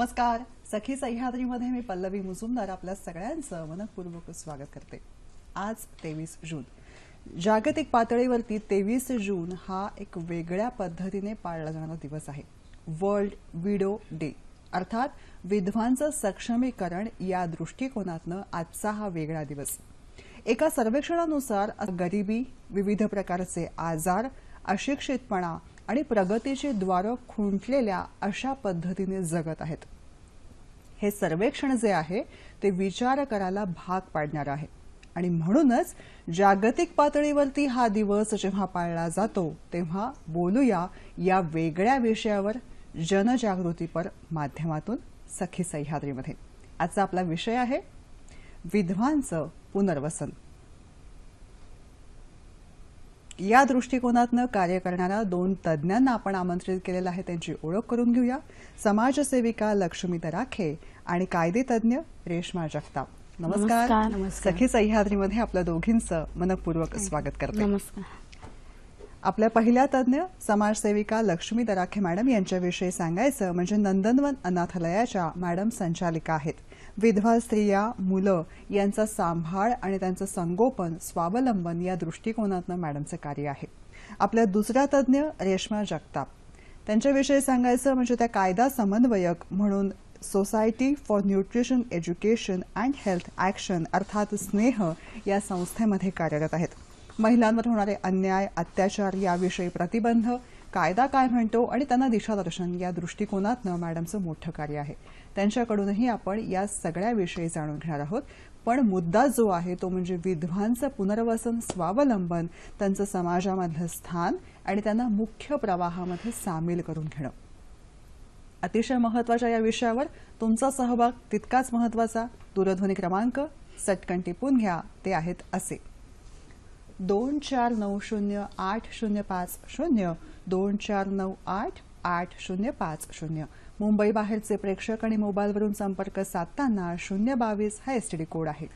नमस्कार सखी सह्याद्रीमध्ये मी पल्लवी मुजुमदार आपल्या सगळ्यांचं मनपूर्वक स्वागत करते आज तेवीस जून जागतिक पातळीवरती तेवीस जून हा एक वेगळ्या पद्धतीने पाळला जाणारा दिवस आहे वर्ल्ड विडो डे अर्थात विधवांचं सक्षमीकरण या दृष्टिकोनातनं आजचा हा वेगळा दिवस एका सर्वेक्षणानुसार गरिबी विविध प्रकारचे आजार अशिक्षितपणा आणि प्रगतीची द्वारं खुंटलेल्या अशा पद्धतीने जगत आहेत हे सर्वेक्षण जे आहे ते विचार करायला भाग पाडणार आहे आणि म्हणूनच जागतिक पातळीवरती हा दिवस जेव्हा पाळला जातो तेव्हा बोलूया या वेगळ्या विषयावर जनजागृतीपर माध्यमातून सखी सह्याद्रीमध्ये आजचा आपला विषय आहे विधवांचं पुनर्वसन या दृष्टिकोनातनं कार्य करणाऱ्या दोन तज्ज्ञांना आपण आमंत्रित केलेलं आहे त्यांची ओळख करून घेऊया समाजसेविका लक्ष्मी दराखे आणि कायदे तज्ज्ञ रेश्मा जगताप नमस्कार, नमस्कार। सखी सह्याद्रीमध्ये आपल्या दोघींचं मनपूर्वक स्वागत करते नमस्कार आपल्या पहिल्या तज्ञ समाजसेविका लक्ष्मी दराखे मॅडम यांच्याविषयी सांगायचं म्हणजे नंदनवन अनाथालयाच्या मॅडम संचालिका आहेत विधवा स्त्रिया मुलं यांचा सांभाळ आणि त्यांचं संगोपन स्वावलंबन या दृष्टिकोनातनं मॅडमचं कार्य आहे आपल्या दुसरा तज्ज्ञ रेश्मा जगताप त्यांच्याविषयी सांगायचं म्हणजे त्या कायदा समन्वयक म्हणून society for nutrition education and health action अर्थात स्नेह या संस्थेमध्ये कार्यरत आहेत महिलांवर होणारे अन्याय अत्याचार याविषयी प्रतिबंध कायदा काय म्हणतो आणि त्यांना दिशादर्शन या दृष्टिकोनातनं मॅडमचं मोठं कार्य आहे त्यांच्याकडूनही आपण या सगळ्याविषयी जाणून घेणार आहोत पण मुद्दा जो आहे तो म्हणजे विधवांचं पुनर्वसन स्वावलंबन त्यांचं समाजामधलं स्थान आणि त्यांना मुख्य प्रवाहामध्ये सामील करून घेणं अतिशय महत्वाच्या या विषयावर तुमचा सहभाग तितकाच महत्वाचा दूरध्वनी क्रमांक सटकन टिपून घ्या ते आहेत असे दोन चार नऊ शून्य आठ शून्य पाच शून्य दोन चार नऊ आठ आठ शून्य पाच शून्य मुंबई बाहेरचे प्रेक्षक आणि मोबाईलवरून संपर्क साधताना शून्य बावीस हा एसटीडी कोड आहे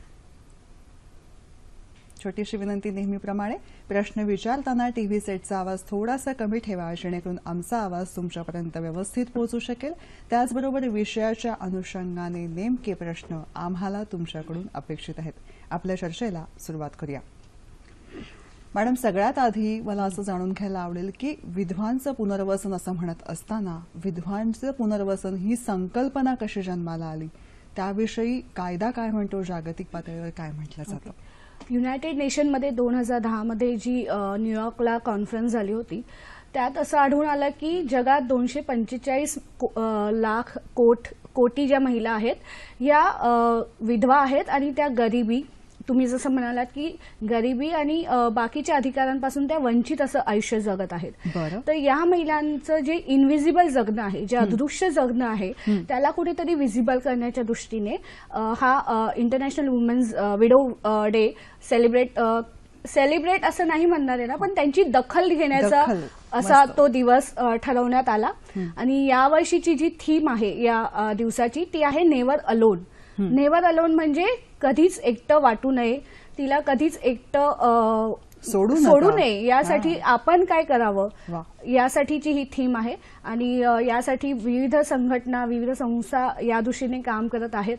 छोटीशी विनंती नेहमीप्रमाणे प्रश्न विचारताना टीव्ही सेटचा आवाज थोडासा कमी ठेवा जेणेकरून आमचा आवाज तुमच्यापर्यंत व्यवस्थित पोहोचू शकेल त्याचबरोबर विषयाच्या अनुषंगाने नेमके प्रश्न आम्हाला तुमच्याकडून अपेक्षित आहेत आपल्या चर्चेला सुरुवात करूया मॅडम सगळ्यात आधी मला असं जाणून घ्यायला आवडेल की विधवांचं पुनर्वसन असं म्हणत असताना विधवांचं पुनर्वसन ही संकल्पना कशी जन्माला आली त्याविषयी कायदा काय म्हणतो जागतिक पातळीवर काय म्हटलं जातं युनायटेड नेशनमध्ये दोन हजार दहामध्ये जी न्यूयॉर्कला कॉन्फरन्स झाली होती त्यात असं आढळून आलं की जगात दोनशे पंचेचाळीस को, लाख कोट कोटी ज्या महिला आहेत या विधवा आहेत आणि त्या गरिबी तुम्ही जसं म्हणालात की गरिबी आणि बाकीच्या अधिकारांपासून त्या वंचित असं आयुष्य जगत आहेत तर या महिलांचं जे इनव्हिजिबल जगणं आहे जे अदृश्य जगणं आहे त्याला कुठेतरी व्हिजिबल करण्याच्या दृष्टीने हा international women's widow day celebrate celebrate असं नाही म्हणणार आहे ना पण त्यांची दखल घेण्याचा असा तो दिवस ठरवण्यात आला आणि यावर्षीची जी थीम आहे या दिवसाची ती आहे नेवर अलोन नेवर अलोन म्हणजे कधीच एकटं वाटू नये तिला कधीच एकटं सोडू सोडू नये यासाठी आपण काय करावं यासाठीची ही थीम आहे आणि यासाठी विविध संघटना विविध संस्था या दृष्टीने काम करत आहेत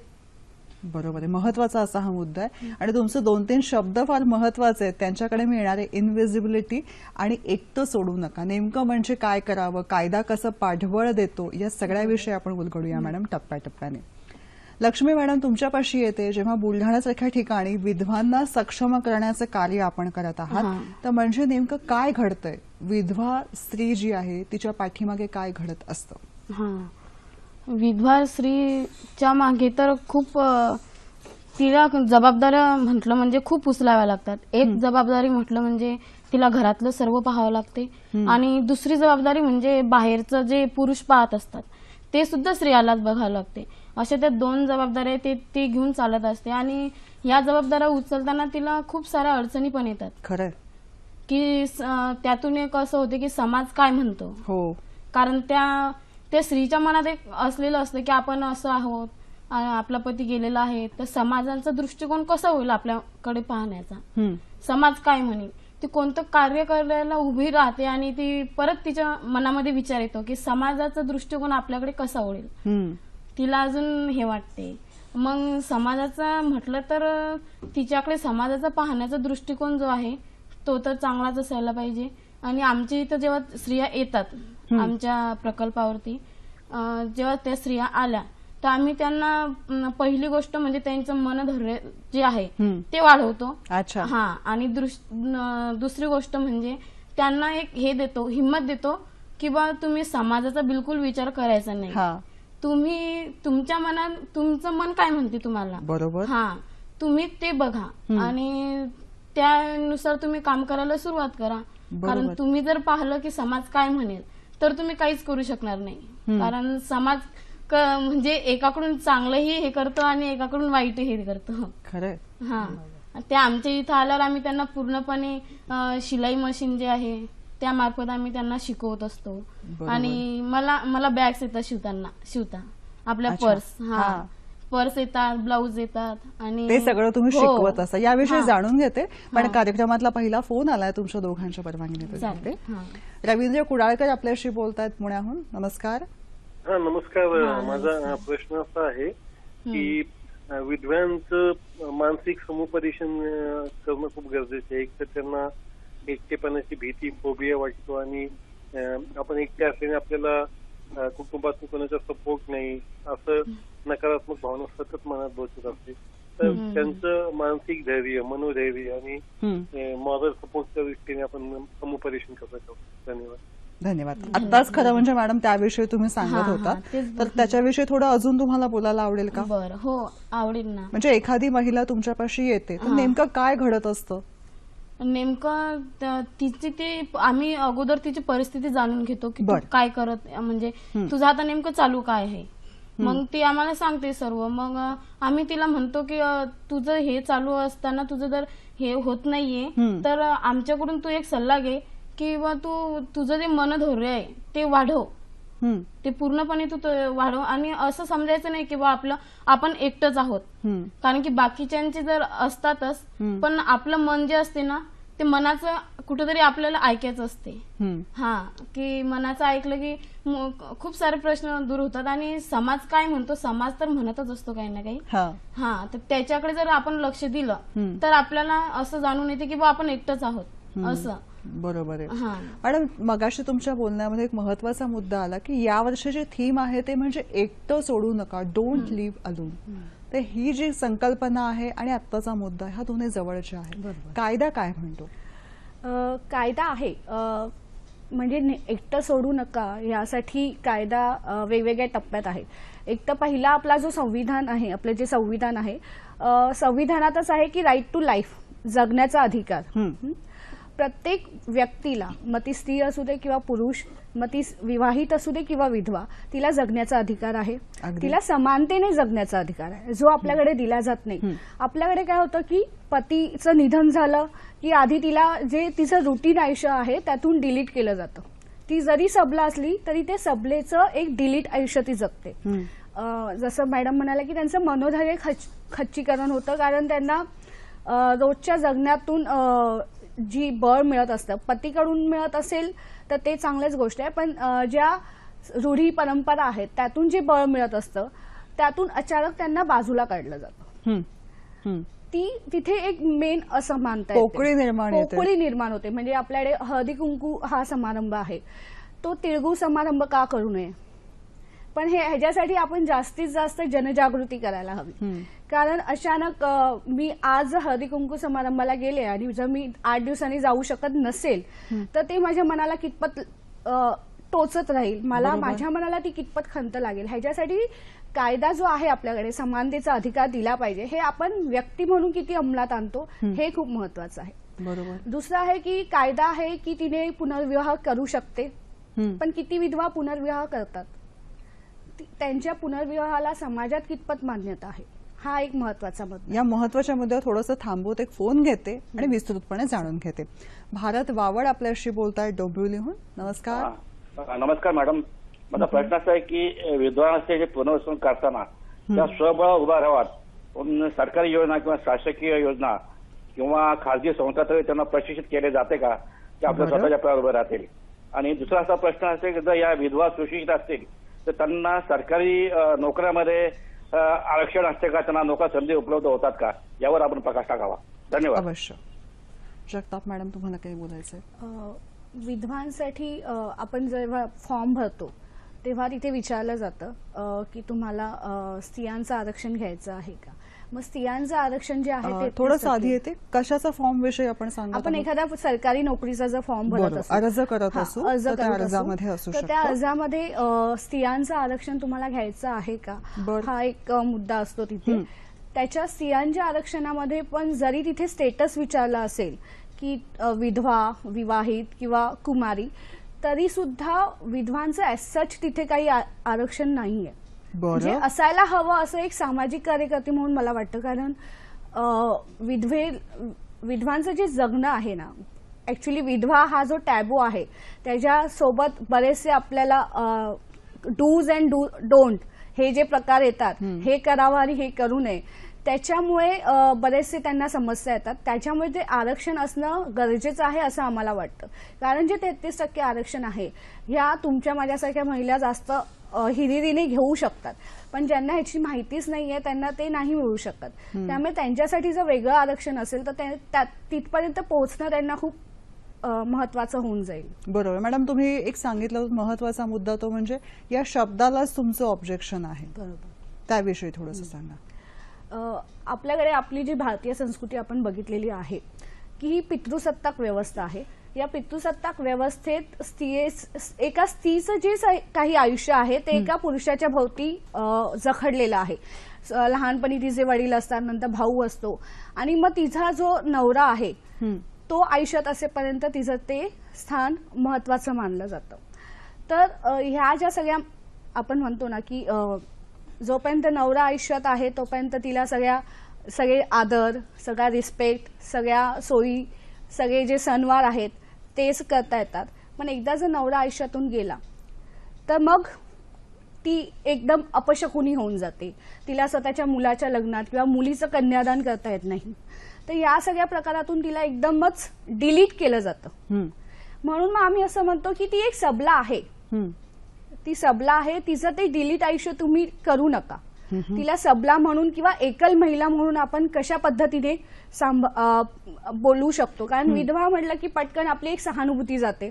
बरोबर आहे महत्वाचा असा हा मुद्दा आहे आणि तुमचे दोन तीन शब्द फार महत्वाचे आहेत त्यांच्याकडे मिळणारे इनव्हिजिबिलिटी आणि एकटं सोडू नका नेमकं म्हणजे काय करावं कायदा कसं पाठबळ देतो या सगळ्या सगळ्याविषयी आपण उलगडूया मॅडम टप्प्याटप्प्याने लक्ष्मी मॅडम तुमच्यापाशी येते जेव्हा बुलढाण्यासारख्या ठिकाणी विधवांना सक्षम करण्याचं कार्य आपण करत आहात तर म्हणजे नेमकं काय घडतंय विधवा स्त्री जी आहे तिच्या पाठीमागे काय घडत असतं विधवा स्त्रीच्या मागे तर खूप तिला जबाबदाऱ्या म्हटलं म्हणजे खूप उचलाव्या लागतात एक जबाबदारी म्हटलं म्हणजे तिला घरातलं सर्व पाहावं लागते आणि दुसरी जबाबदारी म्हणजे बाहेरचं जे पुरुष पाहत असतात ते सुद्धा स्त्रियालाच बघावं लागते अशा त्या दोन जबाबदाऱ्या ते ती घेऊन चालत असते आणि या जबाबदाऱ्या उचलताना तिला खूप साऱ्या अडचणी पण येतात खरं की त्यातून एक असं होते की समाज काय म्हणतो हो कारण त्या त्या स्त्रीच्या मनात एक असलेलं असतं की आपण असं आहोत आपला पती गेलेला आहे तर समाजाचा दृष्टिकोन कसा होईल आपल्याकडे पाहण्याचा समाज काय म्हणेल ती कोणतं कार्य करायला उभी राहते आणि ती परत तिच्या मनामध्ये विचार येतो की समाजाचा दृष्टिकोन आपल्याकडे कसा होईल तिला अजून हे वाटते मग समाजाचा म्हटलं तर तिच्याकडे समाजाचा पाहण्याचा दृष्टिकोन जो आहे तो तर चांगलाच असायला पाहिजे आणि आमच्या इथं जेव्हा स्त्रिया येतात आमच्या प्रकल्पावरती जेव्हा त्या स्त्रिया आल्या तर आम्ही त्यांना पहिली गोष्ट म्हणजे त्यांचं मनधैर्य जे आहे ते वाढवतो हा आणि दुसरी गोष्ट म्हणजे त्यांना एक हे देतो हिंमत देतो की बा तुम्ही समाजाचा बिलकुल विचार करायचा नाही तुम्ही तुमच्या मनात तुमचं मन काय म्हणते तुम्हाला बरोबर हा तुम्ही ते बघा आणि त्यानुसार तुम्ही काम करायला सुरुवात करा कारण तुम्ही जर पाहिलं की समाज काय म्हणेल तर तुम्ही काहीच करू शकणार नाही कारण समाज म्हणजे एकाकडून चांगलंही हे करतो आणि एकाकडून वाईट हे करतो खरं हा ते आमच्या इथं आल्यावर आम्ही त्यांना पूर्णपणे शिलाई मशीन जे आहे त्यामार्फत आम्ही त्यांना शिकवत असतो आणि मला मला बॅग्स येतात शिवताना शिवता आपल्या पर्स हा. पर्स येतात ब्लाऊज येतात आणि ते सगळं तुम्ही हो. शिकवत असता याविषयी जाणून घेते पण कार्यक्रमातला पहिला फोन आलाय तुमच्या दोघांच्या परवानगीने रवींद्र कुडाळकर आपल्याशी बोलतायत पुण्याहून नमस्कार हा नमस्कार माझा प्रश्न असा आहे की विद्वांचं मानसिक समुपदेशन करणं खूप गरजेचं आहे एक तर त्यांना एकटेपणाची भीती फोबिया वाटतो आणि आपण एकटे असल्याने आपल्याला कुटुंबातून कोणाचा सपोर्ट नाही असं नकारात्मक भावना सतत मनात बसत असते तर त्यांचं मानसिक धैर्य मनोधैर्य आणि मॉरल सपोर्टच्या दृष्टीने आपण समुपरेशन करतो धन्यवाद धन्यवाद आताच खरं म्हणजे मॅडम त्याविषयी तुम्ही सांगत होता तर त्याच्याविषयी थोडं अजून तुम्हाला बोलायला आवडेल का बरं हो आवडेल ना म्हणजे एखादी महिला तुमच्यापाशी येते तर नेमकं काय घडत असतं नेमकं तिची ते आम्ही अगोदर तिची परिस्थिती जाणून घेतो की काय करत म्हणजे तुझं आता नेमकं चालू काय आहे मग ती आम्हाला सांगते सर्व मग आम्ही तिला म्हणतो की तुझं हे चालू असताना तुझं जर हे होत नाहीये तर आमच्याकडून तू एक सल्ला घे किंवा तू तुझं जे मनधैर्य आहे ते वाढव ते पूर्णपणे तू वाढव आणि असं समजायचं नाही की बा आपलं आपण एकटच आहोत कारण की बाकीच्यांचे जर असतातच पण आपलं मन जे असते ना ते मनाचं कुठेतरी आपल्याला ऐकायचं असते हा की मनाचं ऐकलं की खूप सारे प्रश्न दूर होतात आणि समाज काय म्हणतो समाज तर म्हणतच असतो काही ना काही हा तर त्याच्याकडे जर आपण लक्ष दिलं तर आपल्याला असं जाणून येते की बा आपण एकटंच आहोत असं बरोबर आहे मॅडम मगाशी तुमच्या बोलण्यामध्ये एक महत्वाचा मुद्दा आला की या वर्षाची थीम आहे ते म्हणजे एकटं सोडू नका डोंट लिव्ह अलून तर ही जी संकल्पना आहे आणि आत्ताचा मुद्दा हा दोन्ही जवळच्या आहे कायदा काय म्हणतो कायदा आहे म्हणजे एकटं सोडू नका यासाठी कायदा वेगवेगळ्या टप्प्यात आहे एक तर पहिला आपला जो संविधान आहे आपलं जे संविधान आहे संविधानातच आहे की राईट टू लाईफ जगण्याचा अधिकार प्रत्येक व्यक्तीला मग ती स्त्री असू दे किंवा पुरुष मग ती विवाहित असू दे किंवा विधवा तिला जगण्याचा अधिकार आहे तिला समानतेने जगण्याचा अधिकार आहे जो आपल्याकडे दिला जात नाही आपल्याकडे काय होतं की पतीचं निधन झालं की आधी तिला जे तिचं रुटीन आयुष्य आहे त्यातून डिलीट केलं जातं ती जरी सबला असली तरी ते सबलेचं एक डिलीट आयुष्य ती जगते जसं मॅडम म्हणाल्या की त्यांचं मनोधैर्य खच्चीकरण होतं कारण त्यांना रोजच्या जगण्यातून जी बळ मिळत असतं पतीकडून मिळत असेल तर ते चांगल्याच गोष्ट आहे पण ज्या रूढी परंपरा आहेत त्यातून जे बळ मिळत असतं त्यातून अचानक त्यांना बाजूला काढलं जातं ती तिथे एक मेन असमानता पोकळी निर्माण पोकळी निर्माण होते म्हणजे आपल्याकडे हळदी कुंकू हा समारंभ आहे तो तिळगू समारंभ का करू नये पण हे ह्याच्यासाठी आपण जास्तीत जास्त जनजागृती करायला हवी कारण अचानक मी आज हळदी समारंभाला गेले आणि जर मी आठ दिवसांनी जाऊ शकत नसेल तर ते माझ्या मनाला कितपत टोचत राहील मला माझ्या मनाला ती कितपत खंत लागेल ह्याच्यासाठी कायदा जो आहे आपल्याकडे समानतेचा अधिकार दिला पाहिजे हे आपण व्यक्ती म्हणून किती अंमलात आणतो हे खूप महत्वाचं आहे बरोबर दुसरं आहे की कायदा आहे की तिने पुनर्विवाह करू शकते पण किती विधवा पुनर्विवाह करतात त्यांच्या पुनर्विवाहाला समाजात कितपत मान्यता आहे हा एक महत्वाचा मुद्दा या महत्वाच्या मुद्द्यावर थोडस थांबवत एक फोन घेते आणि विस्तृतपणे जाणून घेते भारत वावड आपल्याशी बोलताय डोंबिवलीहून नमस्कार नमस्कार मॅडम माझा प्रश्न असा आहे की विद्वानाचे जे पुनर्वसन करताना त्या स्वबळ उभा राहावात सरकारी योजना किंवा शासकीय योजना किंवा खासगी संस्थातर्फे त्यांना प्रशिक्षित केले जाते का ते आपल्या स्वतःच्या पायावर राहतील आणि दुसरा असा प्रश्न असेल की जर या विधवा सुशिक्षित असतील तर त्यांना सरकारी नोकऱ्यामध्ये आरक्षण असते का त्यांना नोका संधी उपलब्ध होतात का यावर आपण प्रकाश टाकावा धन्यवाद अवश्य जगताप मॅडम तुम्हाला काही बोलायचंय विधवांसाठी आपण जेव्हा फॉर्म भरतो तेव्हा तिथे विचारलं जातं की तुम्हाला स्त्रियांचं आरक्षण घ्यायचं आहे का मग स्त्रियांचं आरक्षण जे आहे ते थोडं साधी येते कशाचा फॉर्म विषयी आपण सांगतो आपण एखाद्या सरकारी नोकरीचा जर फॉर्म भरत अर्ज करत असू अर्ज अर्जामध्ये असू तर त्या अर्जामध्ये स्त्रियांचं आरक्षण तुम्हाला घ्यायचं आहे का हा एक मुद्दा असतो तिथे त्याच्या स्त्रियांच्या आरक्षणामध्ये पण जरी तिथे स्टेटस विचारला असेल की विधवा विवाहित किंवा कुमारी तरी सुद्धा विधवांचं ऍस सच तिथे काही आरक्षण नाहीये जे म्हणजे असायला हवं असं एक सामाजिक कार्यकर्ते म्हणून मला वाटतं कारण विधवे विधवांचं जे जगणं आहे ना ऍक्च्युली विधवा हा जो टॅबू आहे त्याच्यासोबत बरेचसे आपल्याला डूज अँड डू डोंट हे जे प्रकार येतात हे करावं आणि हे करू नये त्याच्यामुळे बरेचसे त्यांना समस्या येतात त्याच्यामुळे ते आरक्षण असणं गरजेचं आहे असं आम्हाला वाटतं कारण जे तेहतीस टक्के आरक्षण आहे ह्या तुमच्या माझ्यासारख्या महिला जास्त हिरी दिने घेऊ शकतात पण ज्यांना ह्याची माहितीच नाहीये त्यांना ते नाही मिळू शकत त्यामुळे त्यांच्यासाठी जर वेगळं आरक्षण असेल तर तिथपर्यंत पोहोचणं त्यांना खूप महत्वाचं होऊन जाईल बरोबर मॅडम तुम्ही एक सांगितलं महत्वाचा मुद्दा तो म्हणजे या शब्दालाच तुमचं ऑब्जेक्शन आहे बरोबर त्याविषयी थोडंसं सांगा आपल्याकडे आपली जी भारतीय संस्कृती आपण बघितलेली आहे की ही पितृसत्ताक व्यवस्था आहे या पितृसत्ताक व्यवस्थेत स्त्री एका स्त्रीचं जे काही आयुष्य आहे ते एका पुरुषाच्या भोवती जखडलेलं आहे लहानपणी तिचे वडील असतात नंतर भाऊ असतो आणि मग तिचा जो नवरा आहे तो आयुष्यात असेपर्यंत तिचं ते स्थान महत्वाचं मानलं जातं तर ह्या ज्या सगळ्या आपण म्हणतो ना की जोपर्यंत नवरा आयुष्यात आहे तोपर्यंत तिला सगळ्या सगळे आदर सगळा रिस्पेक्ट सगळ्या सोयी सगळे जे सणवार आहेत तेच करता येतात पण एकदा जर नवरा आयुष्यातून गेला तर मग ती एकदम अपशकुनी होऊन जाते तिला स्वतःच्या मुलाच्या लग्नात किंवा मुलीचं कन्यादान करता येत नाही तर या सगळ्या प्रकारातून तिला एकदमच डिलीट केलं जातं म्हणून मग आम्ही असं म्हणतो की ती एक सबला आहे ती सबला आहे तिचं ते डिलीट आयुष्य तुम्ही करू नका तिला सबला म्हणून किंवा एकल महिला म्हणून आपण कशा पद्धतीने बोलू शकतो कारण विधवा म्हटलं की पटकन आपली एक सहानुभूती जाते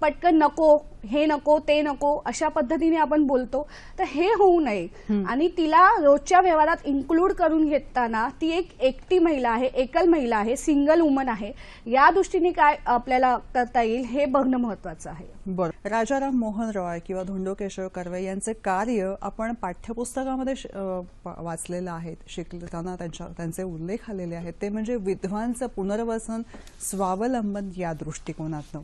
पटकन नको हे नको ते नको अशा पद्धतीने आपण बोलतो तर हे होऊ नये आणि तिला रोजच्या व्यवहारात इन्क्लूड करून घेताना ती एक एकटी महिला आहे एकल महिला आहे सिंगल वुमन आहे या दृष्टीने काय आपल्याला करता येईल हे बघणं महत्वाचं आहे बरं राजाराम मोहन रॉय किंवा धोंडो केशव कर्वे यांचे कार्य आपण पाठ्यपुस्तकामध्ये वाचलेलं आहे शिकताना त्यांच्या त्यांचे उल्लेख आलेले आहेत ते म्हणजे विधवांचं पुनर्वसन स्वावलंबन या दृष्टिकोनातनं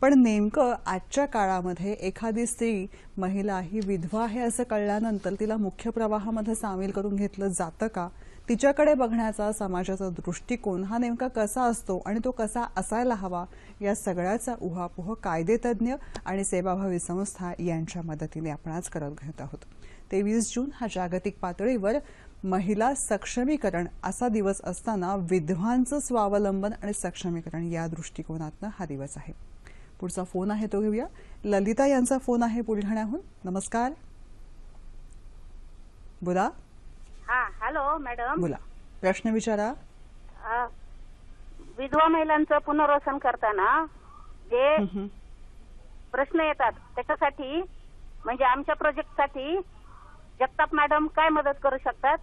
पण नेमकं आजच्या काळामध्ये एखादी स्त्री महिला ही विधवा आहे असं कळल्यानंतर तिला मुख्य प्रवाहामध्ये सामील करून घेतलं जातं का तिच्याकडे बघण्याचा समाजाचा दृष्टिकोन हा नेमका कसा असतो आणि तो कसा असायला हवा या सगळ्याचा उहापोह कायदेतज्ञ आणि सेवाभावी संस्था यांच्या मदतीने आपण आज करत घेत आहोत तेवीस जून हा जागतिक पातळीवर महिला सक्षमीकरण असा दिवस असताना विधवांचं स्वावलंबन आणि सक्षमीकरण या दृष्टिकोनातनं हा दिवस आहे पुढचा फोन आहे तो घेऊया ललिता यांचा फोन आहे बुलढाण्याहून नमस्कार बोला हा हॅलो मॅडम बोला प्रश्न विचारा विधवा महिलांचं पुनर्वसन करताना जे प्रश्न येतात त्याच्यासाठी म्हणजे आमच्या प्रोजेक्टसाठी जगताप मॅडम काय मदत करू शकतात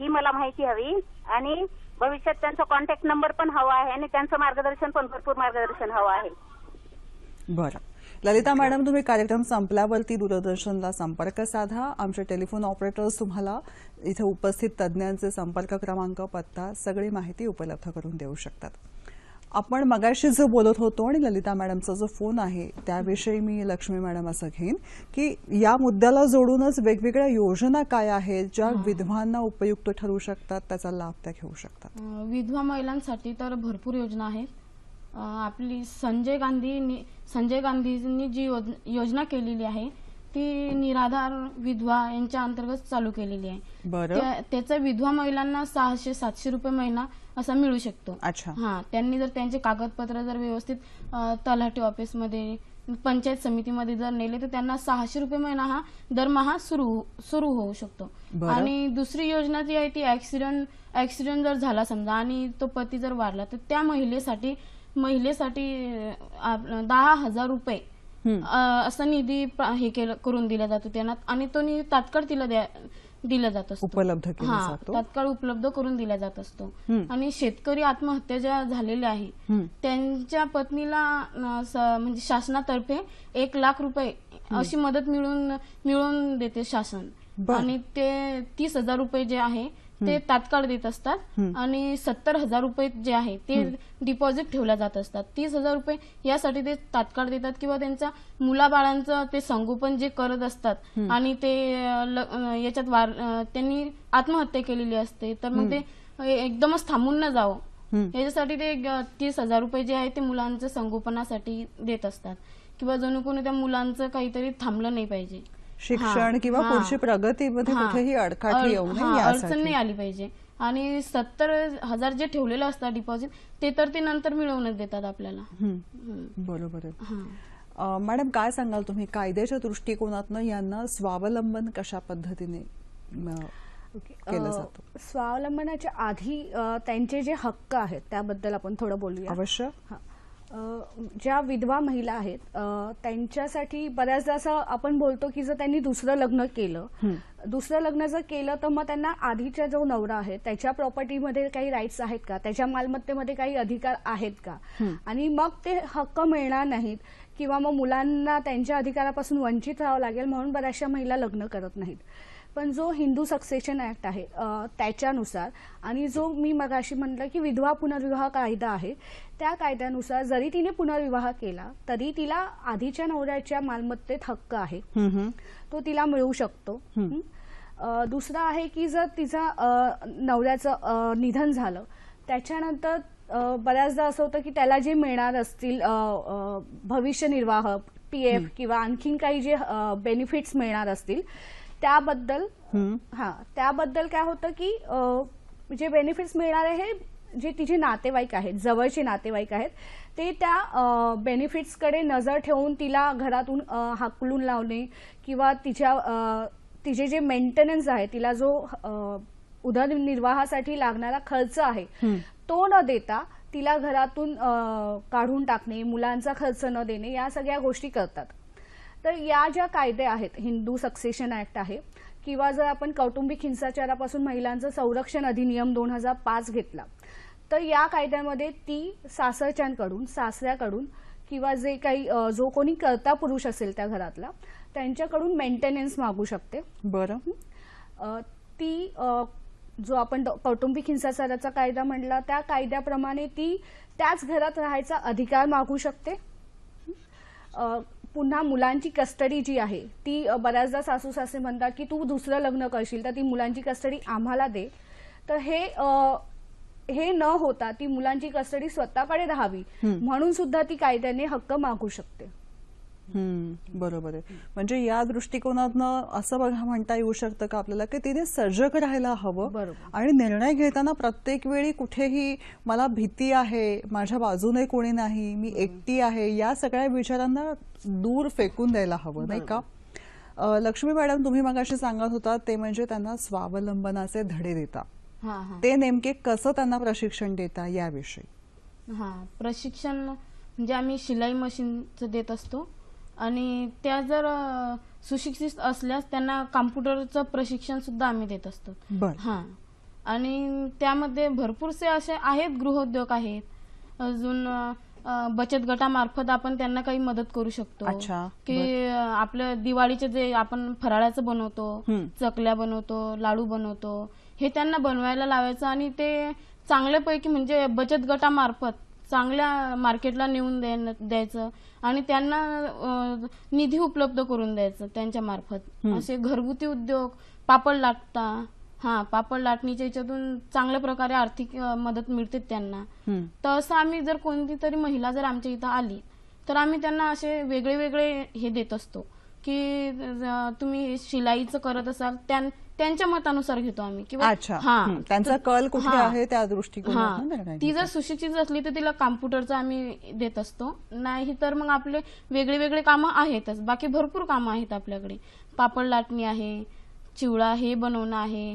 ही मला माहिती हवी आणि भविष्यात त्यांचा कॉन्टॅक्ट नंबर पण हवा आहे आणि त्यांचं मार्गदर्शन पण भरपूर मार्गदर्शन हवं आहे बरं ललिता मॅडम तुम्ही कार्यक्रम संपल्यावरती दूरदर्शनला संपर्क साधा आमचे टेलिफोन ऑपरेटर्स तुम्हाला इथे उपस्थित तज्ज्ञांचे संपर्क क्रमांक पत्ता सगळी माहिती उपलब्ध करून देऊ शकतात आपण मगाशी जो बोलत होतो आणि ललिता मॅडमचा जो फोन आहे त्याविषयी मी लक्ष्मी मॅडम असं घेईन की या मुद्द्याला जोडूनच वेगवेगळ्या योजना काय आहेत ज्या विधवांना उपयुक्त ठरू शकतात त्याचा लाभ त्या घेऊ शकतात विधवा महिलांसाठी तर भरपूर योजना आहेत आपली संजय गांधी संजय गांधींनी जी योजना केलेली आहे ती निराधार विधवा यांच्या अंतर्गत चालू केलेली आहे त्याचा विधवा महिलांना सहाशे सातशे रुपये महिना असा मिळू शकतो अच्छा हा त्यांनी जर त्यांचे कागदपत्र जर व्यवस्थित तलाठी ऑफिसमध्ये पंचायत समितीमध्ये जर नेले तर त्यांना सहाशे रुपये महिना हा दरमहा सुरू सुरू होऊ शकतो आणि दुसरी योजना जी आहे ती ऍक्सिडेंट ऍक्सिडेंट जर झाला समजा आणि तो पती जर वारला तर त्या महिलेसाठी महिलेसाठी दहा हजार रुपये असा निधी हे केलं करून दिला जातो त्यांना आणि तो निधी तात्काळ तिला दिला जात असतो उपलब्ध तात्काळ उपलब्ध करून दिला जात असतो आणि शेतकरी आत्महत्या ज्या झालेल्या आहे त्यांच्या पत्नीला म्हणजे शासनातर्फे एक लाख रुपये अशी मदत मिळून मिळवून देते शासन आणि ते तीस हजार रुपये जे आहे ते तात्काळ देत असतात आणि सत्तर हजार रुपये जे आहे ते डिपॉझिट ठेवल्या जात असतात तीस हजार रुपये यासाठी ते तात्काळ देतात किंवा त्यांच्या मुलाबाळांचं ते संगोपन जे करत असतात आणि ते याच्यात वार त्यांनी आत्महत्या केलेली असते तर मग ते एकदमच थांबून न जावं याच्यासाठी ते तीस हजार रुपये जे आहे ते मुलांचं संगोपनासाठी देत असतात किंवा जणू कोणी त्या मुलांचं काहीतरी थांबलं नाही पाहिजे शिक्षण किंवा पुढची प्रगतीमध्ये कुठेही अडकाठी येऊ नये अडचण नाही आली पाहिजे आणि सत्तर हजार जे ठेवलेलं असतात डिपॉझिट ते तर ते नंतर मिळवूनच देतात आपल्याला बरोबर मॅडम काय सांगाल तुम्ही कायद्याच्या दृष्टिकोनातनं यांना स्वावलंबन कशा पद्धतीने केलं स्वावलंबनाच्या आधी त्यांचे जे हक्क आहेत त्याबद्दल आपण थोडं बोलूया अवश्य ज्या विधवा महिला आहेत त्यांच्यासाठी बऱ्याचदा असं आपण बोलतो की जर त्यांनी दुसरं लग्न केलं दुसरं लग्न जर केलं तर मग त्यांना आधीचा जो नवरा आहे त्याच्या प्रॉपर्टीमध्ये काही राईट्स आहेत का त्याच्या मालमत्तेमध्ये काही अधिकार आहेत का आणि मग ते हक्क मिळणार नाहीत किंवा मग मुलांना त्यांच्या अधिकारापासून वंचित राहावं लागेल म्हणून बऱ्याचशा महिला लग्न करत नाहीत पण जो हिंदू सक्सेशन ऍक्ट आहे त्याच्यानुसार आणि जो मी मगाशी म्हटलं की विधवा पुनर्विवाह कायदा आहे त्या कायद्यानुसार जरी तिने पुनर्विवाह केला तरी तिला आधीच्या नवऱ्याच्या मालमत्तेत हक्क आहे तो तिला मिळू शकतो दुसरा आहे की जर तिचा नवऱ्याचं निधन झालं त्याच्यानंतर बऱ्याचदा असं होतं की त्याला जे मिळणार असतील भविष्य निर्वाह पी एफ किंवा आणखीन काही जे बेनिफिट्स मिळणार असतील त्याबद्दल हा त्याबद्दल काय होतं की जे बेनिफिट्स मिळणार आहे जे तिचे नातेवाईक आहेत जवळचे नातेवाईक आहेत ते त्या बेनिफिट्सकडे नजर ठेवून तिला घरातून हाकलून लावणे किंवा तिच्या तिचे जे मेंटेनन्स आहे तिला जो उदरनिर्वाहासाठी लागणारा खर्च आहे तो न देता तिला घरातून काढून टाकणे मुलांचा खर्च न देणे या सगळ्या गोष्टी करतात तर या ज्या कायदे आहेत हिंदू सक्सेशन ऍक्ट आहे किंवा जर आपण कौटुंबिक हिंसाचारापासून महिलांचं संरक्षण अधिनियम दोन हजार पाच घेतला तर या कायद्यामध्ये ती सासरच्यांकडून सासऱ्याकडून किंवा जे काही जो कोणी करता पुरुष असेल त्या घरातला त्यांच्याकडून मेंटेनन्स मागू शकते बरं ती जो आपण कौटुंबिक हिंसाचाराचा कायदा म्हटला त्या कायद्याप्रमाणे ती त्याच घरात राहायचा अधिकार मागू शकते पुन्हा मुलांची कस्टडी जी आहे ती बऱ्याचदा सासू सासे म्हणतात की तू दुसरं लग्न करशील तर ती मुलांची कस्टडी आम्हाला दे तर हे हे न होता ती मुलांची कस्टडी स्वतःकडे राहावी म्हणून सुद्धा ती कायद्याने हक्क मागू शकते बरोबर आहे म्हणजे या दृष्टिकोनातनं असं बघा म्हणता येऊ शकतं का आपल्याला की तिने सजग राहायला हवं आणि निर्णय घेताना प्रत्येक वेळी कुठेही मला भीती आहे माझ्या बाजूने कोणी नाही मी एकटी आहे या सगळ्या विचारांना दूर फेकून द्यायला हवं नाही का लक्ष्मी मॅडम तुम्ही मगाशी सांगत होता ते म्हणजे त्यांना स्वावलंबनाचे धडे देता ते नेमके कसं त्यांना प्रशिक्षण देता याविषयी हा प्रशिक्षण म्हणजे आम्ही शिलाई मशीनचं देत असतो आणि त्या जर सुशिक्षित असल्यास त्यांना कॉम्प्युटरचं प्रशिक्षण सुद्धा आम्ही देत असतो हा आणि त्यामध्ये भरपूरसे असे आहेत गृहोद्योग आहेत अजून बचत गटामार्फत आपण त्यांना काही मदत करू शकतो की आपले आपलं दिवाळीचे जे आपण फराळाचं बनवतो चकल्या बनवतो लाडू बनवतो हे त्यांना बनवायला लावायचं आणि ते चांगल्यापैकी म्हणजे बचत गटामार्फत चांगल्या मार्केटला नेऊन द्यायचं आणि त्यांना निधी उपलब्ध करून द्यायचं त्यांच्या मार्फत असे घरगुती उद्योग पापड लाटता हा पापड लाटणीच्या याच्यातून चांगल्या प्रकारे आर्थिक मदत मिळते त्यांना तसं तर असं आम्ही जर कोणती तरी महिला जर आमच्या इथं आली तर आम्ही त्यांना असे वेगळे वेगळे हे देत असतो की तुम्ही शिलाईचं करत असाल त्यांच्या मतानुसार घेतो आम्ही किंवा हा त्यांचा कल कुठे आहे त्या दृष्टी हा ती जर सुशिक्षित असली तर तिला कॉम्प्युटरचं आम्ही देत असतो नाही तर मग आपले वेगळे वेगळे कामं आहेतच बाकी भरपूर कामं आहेत आपल्याकडे पापड लाटणी आहे चिवडा हे बनवणं आहे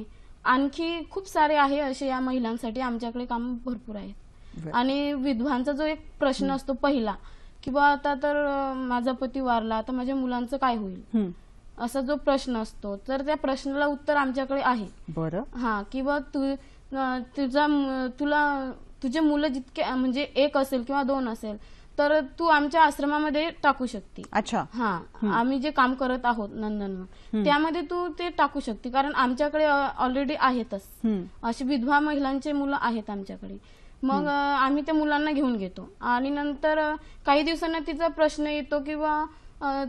आणखी खूप सारे आहे असे या महिलांसाठी आमच्याकडे काम भरपूर आहेत आणि विधवांचा जो एक प्रश्न असतो पहिला किंवा आता तर माझा पती वारला तर माझ्या मुलांचं काय होईल असा जो प्रश्न असतो तर त्या प्रश्नाला उत्तर आमच्याकडे आहे बरं हा किंवा तू तुझा तुला तुझे मुलं जितके म्हणजे एक असेल किंवा दोन असेल तर तू आमच्या आश्रमामध्ये टाकू शकते अच्छा हा आम्ही जे काम करत आहोत नंदन त्यामध्ये तू ते टाकू शकते कारण आमच्याकडे ऑलरेडी आहेतच अशी विधवा महिलांचे मुलं आहेत आमच्याकडे मग आम्ही त्या मुलांना घेऊन घेतो आणि नंतर काही दिवसांना तिचा प्रश्न येतो किंवा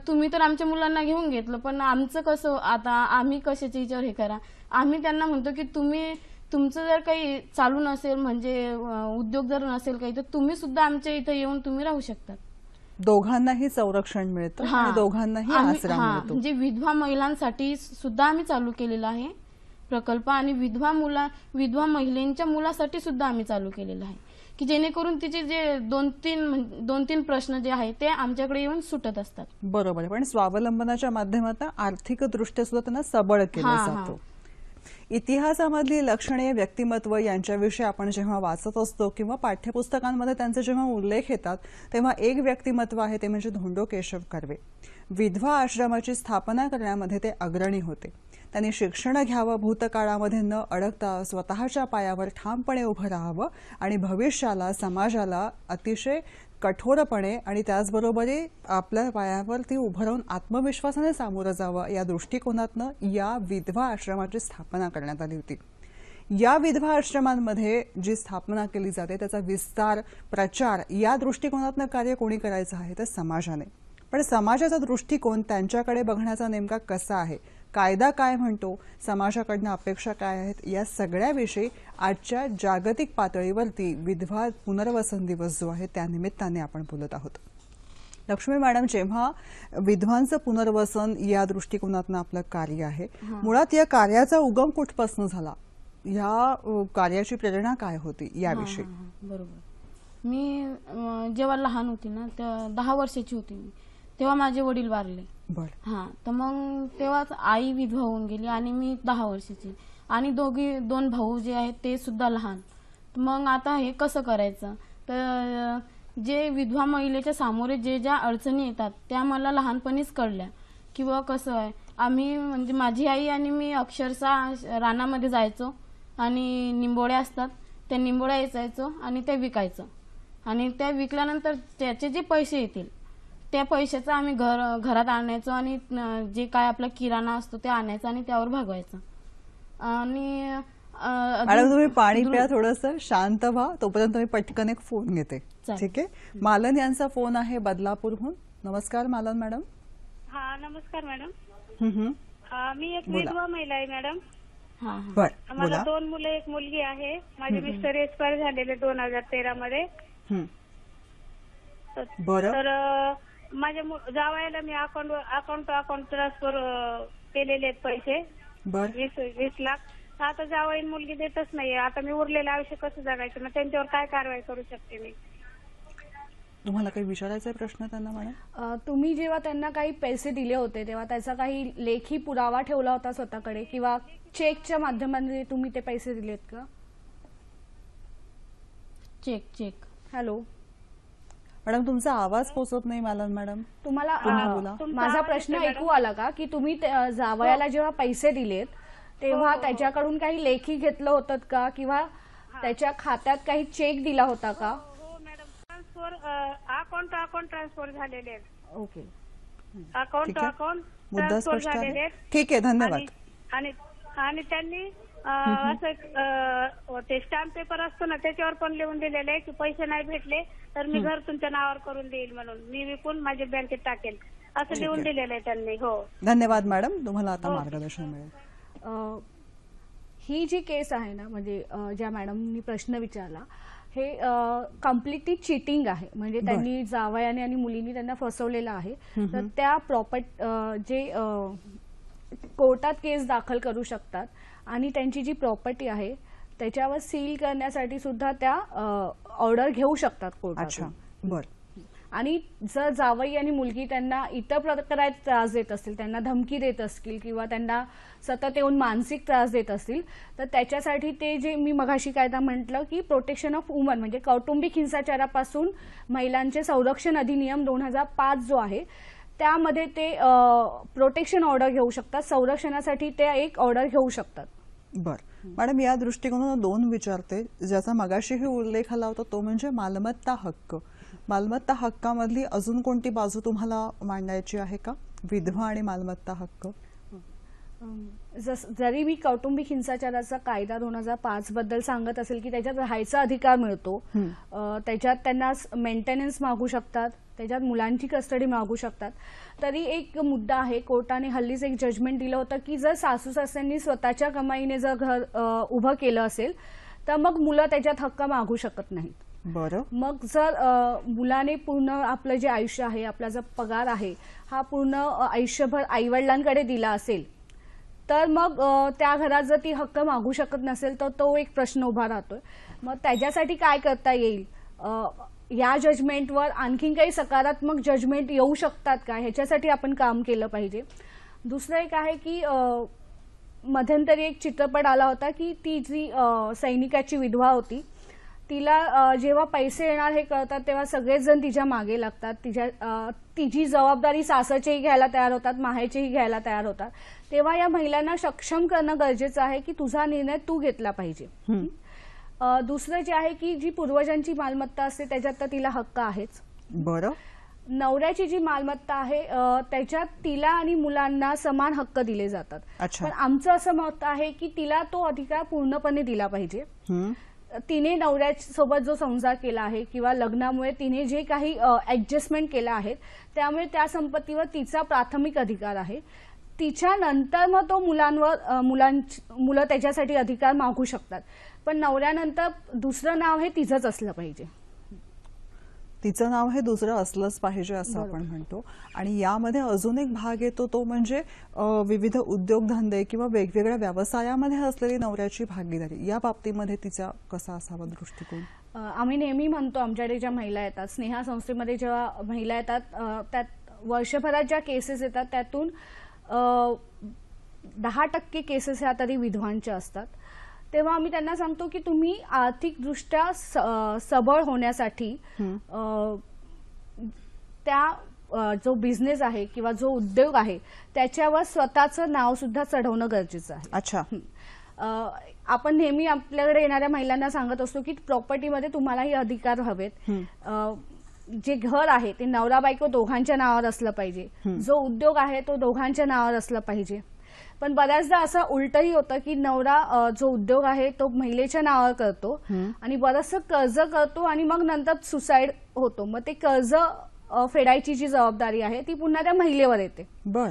तुम्ही तर आमच्या मुलांना घेऊन घेतलं पण आमचं कसं आता आम्ही कशाचे विचार हे करा आम्ही त्यांना म्हणतो की तुम्ही तुमचं जर काही चालू नसेल म्हणजे उद्योग जर नसेल काही तर तुम्ही सुद्धा आमच्या इथे येऊन तुम्ही राहू शकतात दोघांनाही संरक्षण मिळतं दोघांनाही म्हणजे विधवा महिलांसाठी सुद्धा आम्ही चालू केलेला आहे प्रकल्प आणि विधवा मुला विधवा महिलांच्या मुलासाठी सुद्धा आम्ही चालू केलेला आहे की जेणेकरून तिचे जे दोन तीन दोन तीन प्रश्न जे आहेत ते आमच्याकडे येऊन सुटत असतात बरोबर पण स्वावलंबनाच्या माध्यमातून आर्थिक दृष्ट्या सुद्धा त्यांना सबळ केलं जातो इतिहासामधली लक्षणे व्यक्तिमत्व यांच्याविषयी आपण जेव्हा वाचत असतो किंवा पाठ्यपुस्तकांमध्ये त्यांचे जेव्हा उल्लेख येतात तेव्हा एक व्यक्तिमत्व आहे ते म्हणजे धोंडो केशव कर्वे विधवा आश्रमाची स्थापना करण्यामध्ये ते अग्रणी होते त्यांनी शिक्षण घ्यावं भूतकाळामध्ये न अडकता स्वतःच्या पायावर ठामपणे उभं राहावं आणि भविष्याला समाजाला अतिशय कठोरपणे आणि त्याचबरोबरी आपल्या पायावर ती उभं राहून आत्मविश्वासाने सामोरं जावं या दृष्टिकोनातनं या विधवा आश्रमाची स्थापना करण्यात आली होती या विधवा आश्रमांमध्ये जी स्थापना केली जाते त्याचा विस्तार प्रचार या दृष्टिकोनातनं कार्य कोणी करायचं आहे तर समाजाने पण समाजाचा दृष्टिकोन त्यांच्याकडे बघण्याचा नेमका कसा आहे कायदा काय म्हणतो समाजाकडनं अपेक्षा काय आहेत या सगळ्याविषयी आजच्या जागतिक पातळीवरती विधवा पुनर्वसन दिवस जो आहे त्यानिमित्ताने आपण बोलत आहोत लक्ष्मी मॅडम जेव्हा विधवांचं पुनर्वसन या दृष्टिकोनातनं आपलं कार्य आहे मुळात या कार्याचा उगम कुठपासून झाला या कार्याची प्रेरणा काय होती याविषयी बरोबर मी जेव्हा लहान होती ना त्या दहा वर्षाची होती मी तेव्हा माझे वडील वारले हा तर मग तेव्हाच आई विधवा होऊन गेली आणि मी दहा वर्षाची आणि दोघी दोन भाऊ जे आहेत ते सुद्धा लहान मग आता हे कसं करायचं तर जे विधवा महिलेच्या सामोरे जे ज्या अडचणी येतात त्या मला लहानपणीच कळल्या किंवा कसं आहे आम्ही म्हणजे माझी आई आणि मी अक्षरशः रानामध्ये जायचो आणि निंबोळ्या असतात त्या निंबोळ्या वेचायचो आणि त्या विकायचं आणि त्या विकल्यानंतर त्याचे जे पैसे येतील त्या पैशाचं आम्ही घर घरात आणायचो आणि जे काय आपला किराणा असतो ते आणायचं आणि त्यावर भागवायचं आणि मॅडम तुम्ही पाणी प्या थोडस शांत व्हा तोपर्यंत मी पटकन एक फोन घेते ठीक आहे मालन यांचा फोन आहे बदलापूरहून नमस्कार मालन मॅडम हा नमस्कार मॅडम मी एक विधवा महिला आहे मॅडम मला दोन मुलं एक मुलगी आहे माझे मिस्टर एक्सपायर झालेले दोन हजार तेरा मध्ये तर माझ्या मु- जावयाला मी अकाउंट अकाउंट अकाउंट ट्रान्सफर केलेले आहेत पैसे बर वीस वीस लाख आता जावईन मुलगी देतच नाहीये आता मी उरलेलं आयुष्य कसं जगायचं मग त्यांच्यावर काय कारवाई करू शकते मी तुम्हाला काही विचारायचा प्रश्न त्यांना मॅडम तुम्ही जेव्हा त्यांना काही पैसे दिले होते तेव्हा त्याचा काही लेखी पुरावा ठेवला होता स्वतःकडे किंवा चेकच्या माध्यमाने तुम्ही ते पैसे दिलेत का चेक चेक हॅलो मॅडम तुमचा आवाज पोचत नाही मला मॅडम तुम्हाला माझा प्रश्न ऐकू आला का की तुम्ही जावयाला हो. जेव्हा पैसे दिलेत तेव्हा हो, हो, त्याच्याकडून काही लेखी घेतलं होतं का किंवा त्याच्या खात्यात काही चेक दिला होता का मॅडम अकाउंट अकाउंट ट्रान्सफर झालेले ओके अकाउंट अकाउंट झालेले ठीक आहे धन्यवाद आणि त्यांनी असं हो, ते स्टॅम्प पेपर असतो ना त्याच्यावर पण लिहून दिलेलं आहे की पैसे नाही भेटले तर मी घर तुमच्या नावावर करून देईल म्हणून मी विकून माझ्या बँकेत टाकेल असं लिहून दिलेलं आहे त्यांनी हो धन्यवाद मॅडम तुम्हाला आता हो. मार्गदर्शन मिळेल ही जी केस आहे ना म्हणजे ज्या मॅडमनी प्रश्न विचारला हे कम्प्लिटली चिटिंग आहे म्हणजे त्यांनी जावयाने आणि मुलींनी त्यांना फसवलेलं आहे तर त्या प्रॉपर्टी जे कोर्टात केस दाखल करू शकतात आणि त्यांची जी प्रॉपर्टी आहे त्याच्यावर सील करण्यासाठी सुद्धा त्या ऑर्डर घेऊ शकतात अच्छा बर आणि जर जावई आणि मुलगी त्यांना इतर प्रकारात त्रास देत असतील त्यांना धमकी देत असतील किंवा त्यांना सतत येऊन मानसिक त्रास देत असतील तर त्याच्यासाठी ते जे मी मघाशी कायदा म्हटलं की प्रोटेक्शन ऑफ वुमन म्हणजे कौटुंबिक हिंसाचारापासून महिलांचे संरक्षण अधिनियम दोन हजार पाच जो आहे त्यामध्ये ते प्रोटेक्शन ऑर्डर घेऊ शकतात संरक्षणासाठी ते एक ऑर्डर घेऊ शकतात बर मॅडम या दृष्टिकोनातून दोन विचारते ज्याचा मगाशीही उल्लेख आला होता तो म्हणजे मालमत्ता हक्क मालमत्ता हक्कामधली अजून कोणती बाजू तुम्हाला मांडायची आहे का विधवा आणि मालमत्ता हक्क जस जरी मी कौटुंबिक हिंसाचाराचा कायदा दोन हजार पाच बद्दल सांगत असेल की त्याच्यात राहायचा अधिकार मिळतो त्याच्यात त्यांना मेंटेनन्स मागू शकतात त्याच्यात मुलांची कस्टडी मागू शकतात तरी एक मुद्दा आहे कोर्टाने हल्लीच एक जजमेंट दिलं होतं की जर सासू सासऱ्यांनी स्वतःच्या कमाईने जर घर उभं केलं असेल तर मग मुलं त्याच्यात हक्क मागू शकत नाहीत बरं मग जर मुलाने पूर्ण आपलं जे आयुष्य आहे आपला जो पगार आहे हा पूर्ण आयुष्यभर आईवडिलांकडे दिला असेल तर मग त्या घरात जर ती हक्क मागू शकत नसेल तर तो, तो एक प्रश्न उभा राहतोय मग त्याच्यासाठी काय करता येईल या जजमेंटवर आणखीन काही सकारात्मक जजमेंट येऊ शकतात का ह्याच्यासाठी आपण काम केलं पाहिजे दुसरं एक आहे की मध्यंतरी एक चित्रपट आला होता की ती जी सैनिकाची विधवा होती तिला जेव्हा पैसे येणार हे कळतात तेव्हा सगळेच जण तिच्या मागे लागतात तिच्या तिची जबाबदारी सासचीही घ्यायला तयार होतात माहेचेही घ्यायला तयार होतात तेव्हा या महिलांना सक्षम करणं गरजेचं आहे की तुझा निर्णय तू घेतला पाहिजे दुसरं जे आहे की जी पूर्वजांची मालमत्ता असते त्याच्यात तर तिला हक्क आहेच बरं नवऱ्याची जी मालमत्ता आहे त्याच्यात तिला आणि मुलांना समान हक्क दिले जातात पण आमचं असं मत आहे की तिला तो अधिकार पूर्णपणे दिला पाहिजे तिने नवऱ्यासोबत जो संसार केला आहे किंवा लग्नामुळे तिने जे काही ऍडजस्टमेंट केलं आहे त्यामुळे त्या संपत्तीवर तिचा प्राथमिक अधिकार आहे तिच्या नंतर मग तो मुलांवर मुलां मुलं त्याच्यासाठी अधिकार मागू शकतात पण नवऱ्यानंतर दुसरं नाव हे तिचंच असलं पाहिजे तिचं नाव हे दुसरं असलंच पाहिजे असं आपण म्हणतो आणि यामध्ये अजून एक भाग येतो तो म्हणजे विविध उद्योगधंदे किंवा वेगवेगळ्या व्यवसायामध्ये असलेली नवऱ्याची भागीदारी या बाबतीमध्ये तिचा कसा असावा दृष्टिकोन आम्ही नेहमी म्हणतो आमच्याकडे ज्या महिला येतात स्नेहा संस्थेमध्ये जेव्हा महिला येतात त्यात वर्षभरात ज्या केसेस येतात त्यातून दहा टक्के केसेस ह्या तरी विधवांच्या असतात तेव्हा आम्ही त्यांना सांगतो की तुम्ही आर्थिकदृष्ट्या सबळ होण्यासाठी त्या जो बिझनेस आहे किंवा जो उद्योग आहे त्याच्यावर स्वतःचं नाव सुद्धा चढवणं गरजेचं आहे अच्छा आपण नेहमी आपल्याकडे येणाऱ्या महिलांना सांगत असतो की प्रॉपर्टीमध्ये तुम्हालाही अधिकार हवेत जे घर आहे ते नवरा बायको दोघांच्या नावावर असलं पाहिजे जो उद्योग आहे तो दोघांच्या नावावर असला पाहिजे पण बऱ्याचदा असं उलटही होतं की नवरा जो उद्योग आहे तो महिलेच्या नावावर करतो आणि बरंचसं कर्ज करतो आणि मग नंतर सुसाईड होतो मग ते कर्ज फेडायची जी जबाबदारी आहे ती पुन्हा त्या महिलेवर येते बर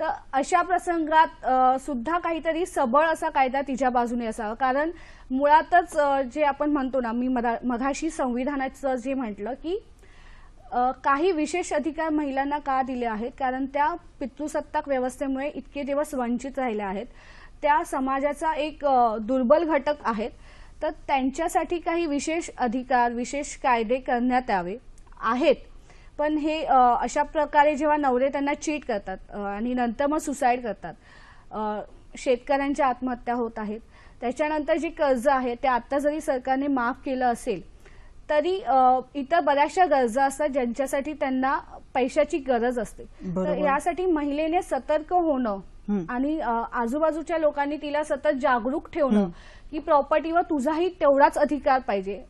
तर अशा प्रसंगात सुद्धा काहीतरी सबळ असा कायदा तिच्या बाजूने असावा कारण मुळातच जे आपण म्हणतो ना मी मधाशी संविधानाचं जे म्हटलं की काही विशेष अधिकार महिलांना का दिले आहेत कारण त्या पितृसत्ताक व्यवस्थेमुळे इतके दिवस वंचित राहिल्या आहेत त्या समाजाचा एक दुर्बल घटक आहेत तर त्यांच्यासाठी काही विशेष अधिकार विशेष कायदे करण्यात यावे आहेत पण हे अशा प्रकारे जेव्हा नवरे त्यांना चीट करतात आणि नंतर मग सुसाईड करतात शेतकऱ्यांच्या आत्महत्या होत आहेत त्याच्यानंतर जी कर्ज आहे ते आत्ता जरी सरकारने माफ केलं असेल तरी इतर बऱ्याचशा गरजा असतात ज्यांच्यासाठी त्यांना पैशाची गरज असते तर यासाठी महिलेने सतर्क होणं आणि आजूबाजूच्या लोकांनी तिला सतत जागरूक ठेवणं की प्रॉपर्टीवर तुझाही तेवढाच अधिकार पाहिजे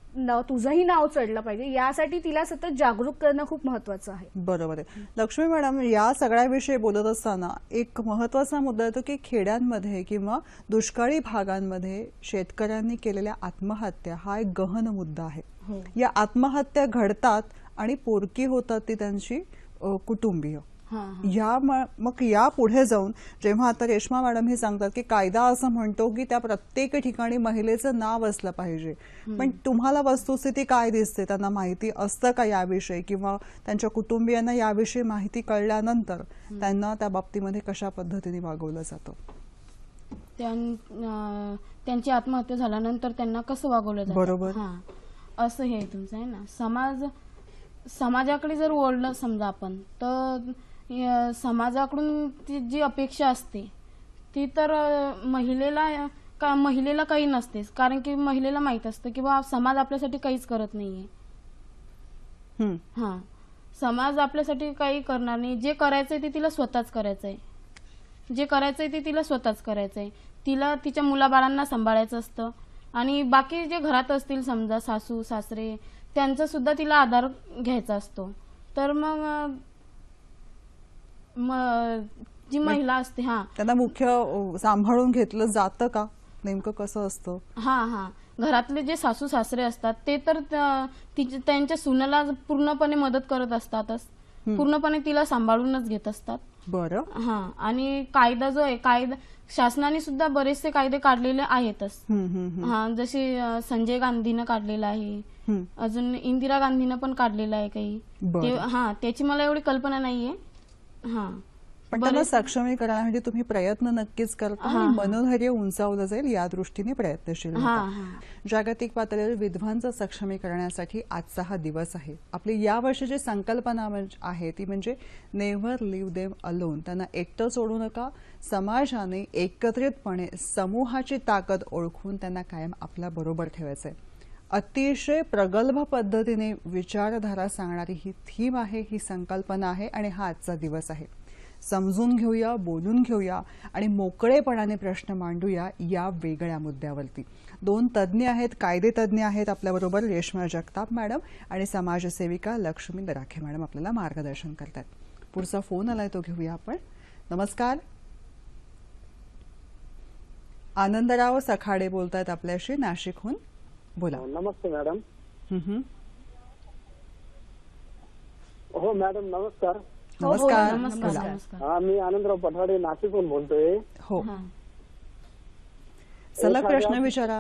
तुझंही नाव चढलं पाहिजे यासाठी तिला सतत जागरूक करणं खूप महत्वाचं आहे बरोबर आहे लक्ष्मी मॅडम या सगळ्याविषयी बोलत असताना एक महत्वाचा मुद्दा येतो की खेड्यांमध्ये किंवा दुष्काळी भागांमध्ये शेतकऱ्यांनी केलेल्या आत्महत्या हा एक गहन मुद्दा आहे हो. या आत्महत्या घडतात आणि पोरकी होतात ती त्यांची कुटुंबीय या मग या पुढे जाऊन जेव्हा आता रेश्मा मॅडम हे सांगतात की कायदा असं म्हणतो की त्या प्रत्येक ठिकाणी महिलेचं नाव असलं पाहिजे पण तुम्हाला वस्तुस्थिती काय दिसते त्यांना माहिती असतं का याविषयी किंवा त्यांच्या कुटुंबियांना याविषयी माहिती कळल्यानंतर त्यांना त्या बाबतीमध्ये कशा पद्धतीने वागवलं जातं त्यांची आत्महत्या झाल्यानंतर त्यांना कसं वागवलं बरोबर असं हे तुमचं आहे ना समाज समाजाकडे जर ओढलं समजा आपण तर समाजाकडून ती जी अपेक्षा असते ती तर महिलेला का महिलेला काही नसतेच कारण की महिलेला माहीत असतं की बा समाज आपल्यासाठी काहीच करत नाहीये हां समाज आपल्यासाठी काही करणार नाही जे करायचंय ते तिला स्वतःच करायचंय जे करायचंय ते तिला स्वतःच करायचंय तिला तिच्या मुलाबाळांना सांभाळायचं असतं आणि बाकी जे घरात असतील समजा सासू सासरे त्यांचा सुद्धा तिला आधार घ्यायचा असतो तर मग जी महिला असते हा त्यांना मुख्य सांभाळून घेतलं जात का नेमकं कसं असतं हा हा घरातले जे सासू सासरे असतात ते तर त्यांच्या सुनाला पूर्णपणे मदत करत असतातच पूर्णपणे तिला सांभाळूनच घेत असतात बरं हा आणि कायदा जो आहे कायदा शासनाने सुद्धा बरेचसे कायदे काढलेले आहेतच हा जसे संजय गांधीनं काढलेला आहे अजून इंदिरा गांधीनं पण काढलेला आहे काही हा त्याची मला एवढी कल्पना नाहीये हा पण त्याला सक्षमी म्हणजे तुम्ही प्रयत्न नक्कीच करता मनोधैर्य उंचावलं जाईल या दृष्टीने प्रयत्नशील जागतिक पातळीवर विधवांचं सक्षमी करण्यासाठी आजचा हा दिवस आहे आपली या जी संकल्पना म्हणजे आहे ती म्हणजे नेव्हर लिव्ह देम अलोन त्यांना एकटं सोडू नका समाजाने एकत्रितपणे समूहाची ताकद ओळखून त्यांना कायम आपल्या बरोबर ठेवायचं आहे अतिशय प्रगल्भ पद्धतीने विचारधारा सांगणारी ही थीम आहे ही संकल्पना आहे आणि हा आजचा दिवस आहे समजून घेऊया बोलून घेऊया आणि मोकळेपणाने प्रश्न मांडूया या वेगळ्या मुद्द्यावरती दोन तज्ज्ञ आहेत कायदे तज्ज्ञ आहेत आपल्याबरोबर रेश्मा जगताप मॅडम आणि समाजसेविका लक्ष्मी दराखे मॅडम आपल्याला मार्गदर्शन करतात पुढचा फोन आलाय तो घेऊया आपण नमस्कार आनंदराव सखाडे बोलतात आपल्याशी नाशिकहून बोला नमस्ते मॅडम हो मॅडम नमस्कार हो, हो, नमस्कार नमस्कार हा मी आनंदराव पठाडे नाशिकहून बोलतोय हो सलग प्रश्न विचारा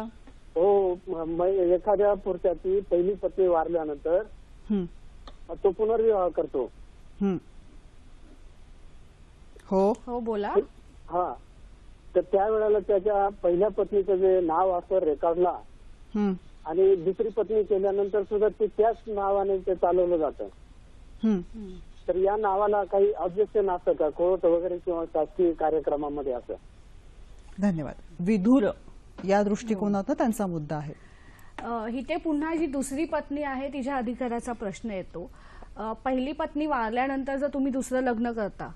हो एखाद्या पुरुषाची पहिली पत्नी वारल्यानंतर तो पुनर्विवाह करतो हो हो बोला हा तर त्यावेळेला त्याच्या पहिल्या पत्नीचं जे नाव असतं रेकॉर्डला आणि दुसरी पत्नी केल्यानंतर सुद्धा ते त्याच नावाने ते चालवलं जातं तर या नावाला काही ऑब्जेक्शन असतं का कोर्ट वगैरे किंवा शासकीय कार्यक्रमामध्ये असं धन्यवाद विधुर या दृष्टिकोनात त्यांचा मुद्दा आहे ही ते पुन्हा जी दुसरी पत्नी आहे तिच्या अधिकाराचा प्रश्न येतो पहिली पत्नी वारल्यानंतर जर तुम्ही दुसरं लग्न करता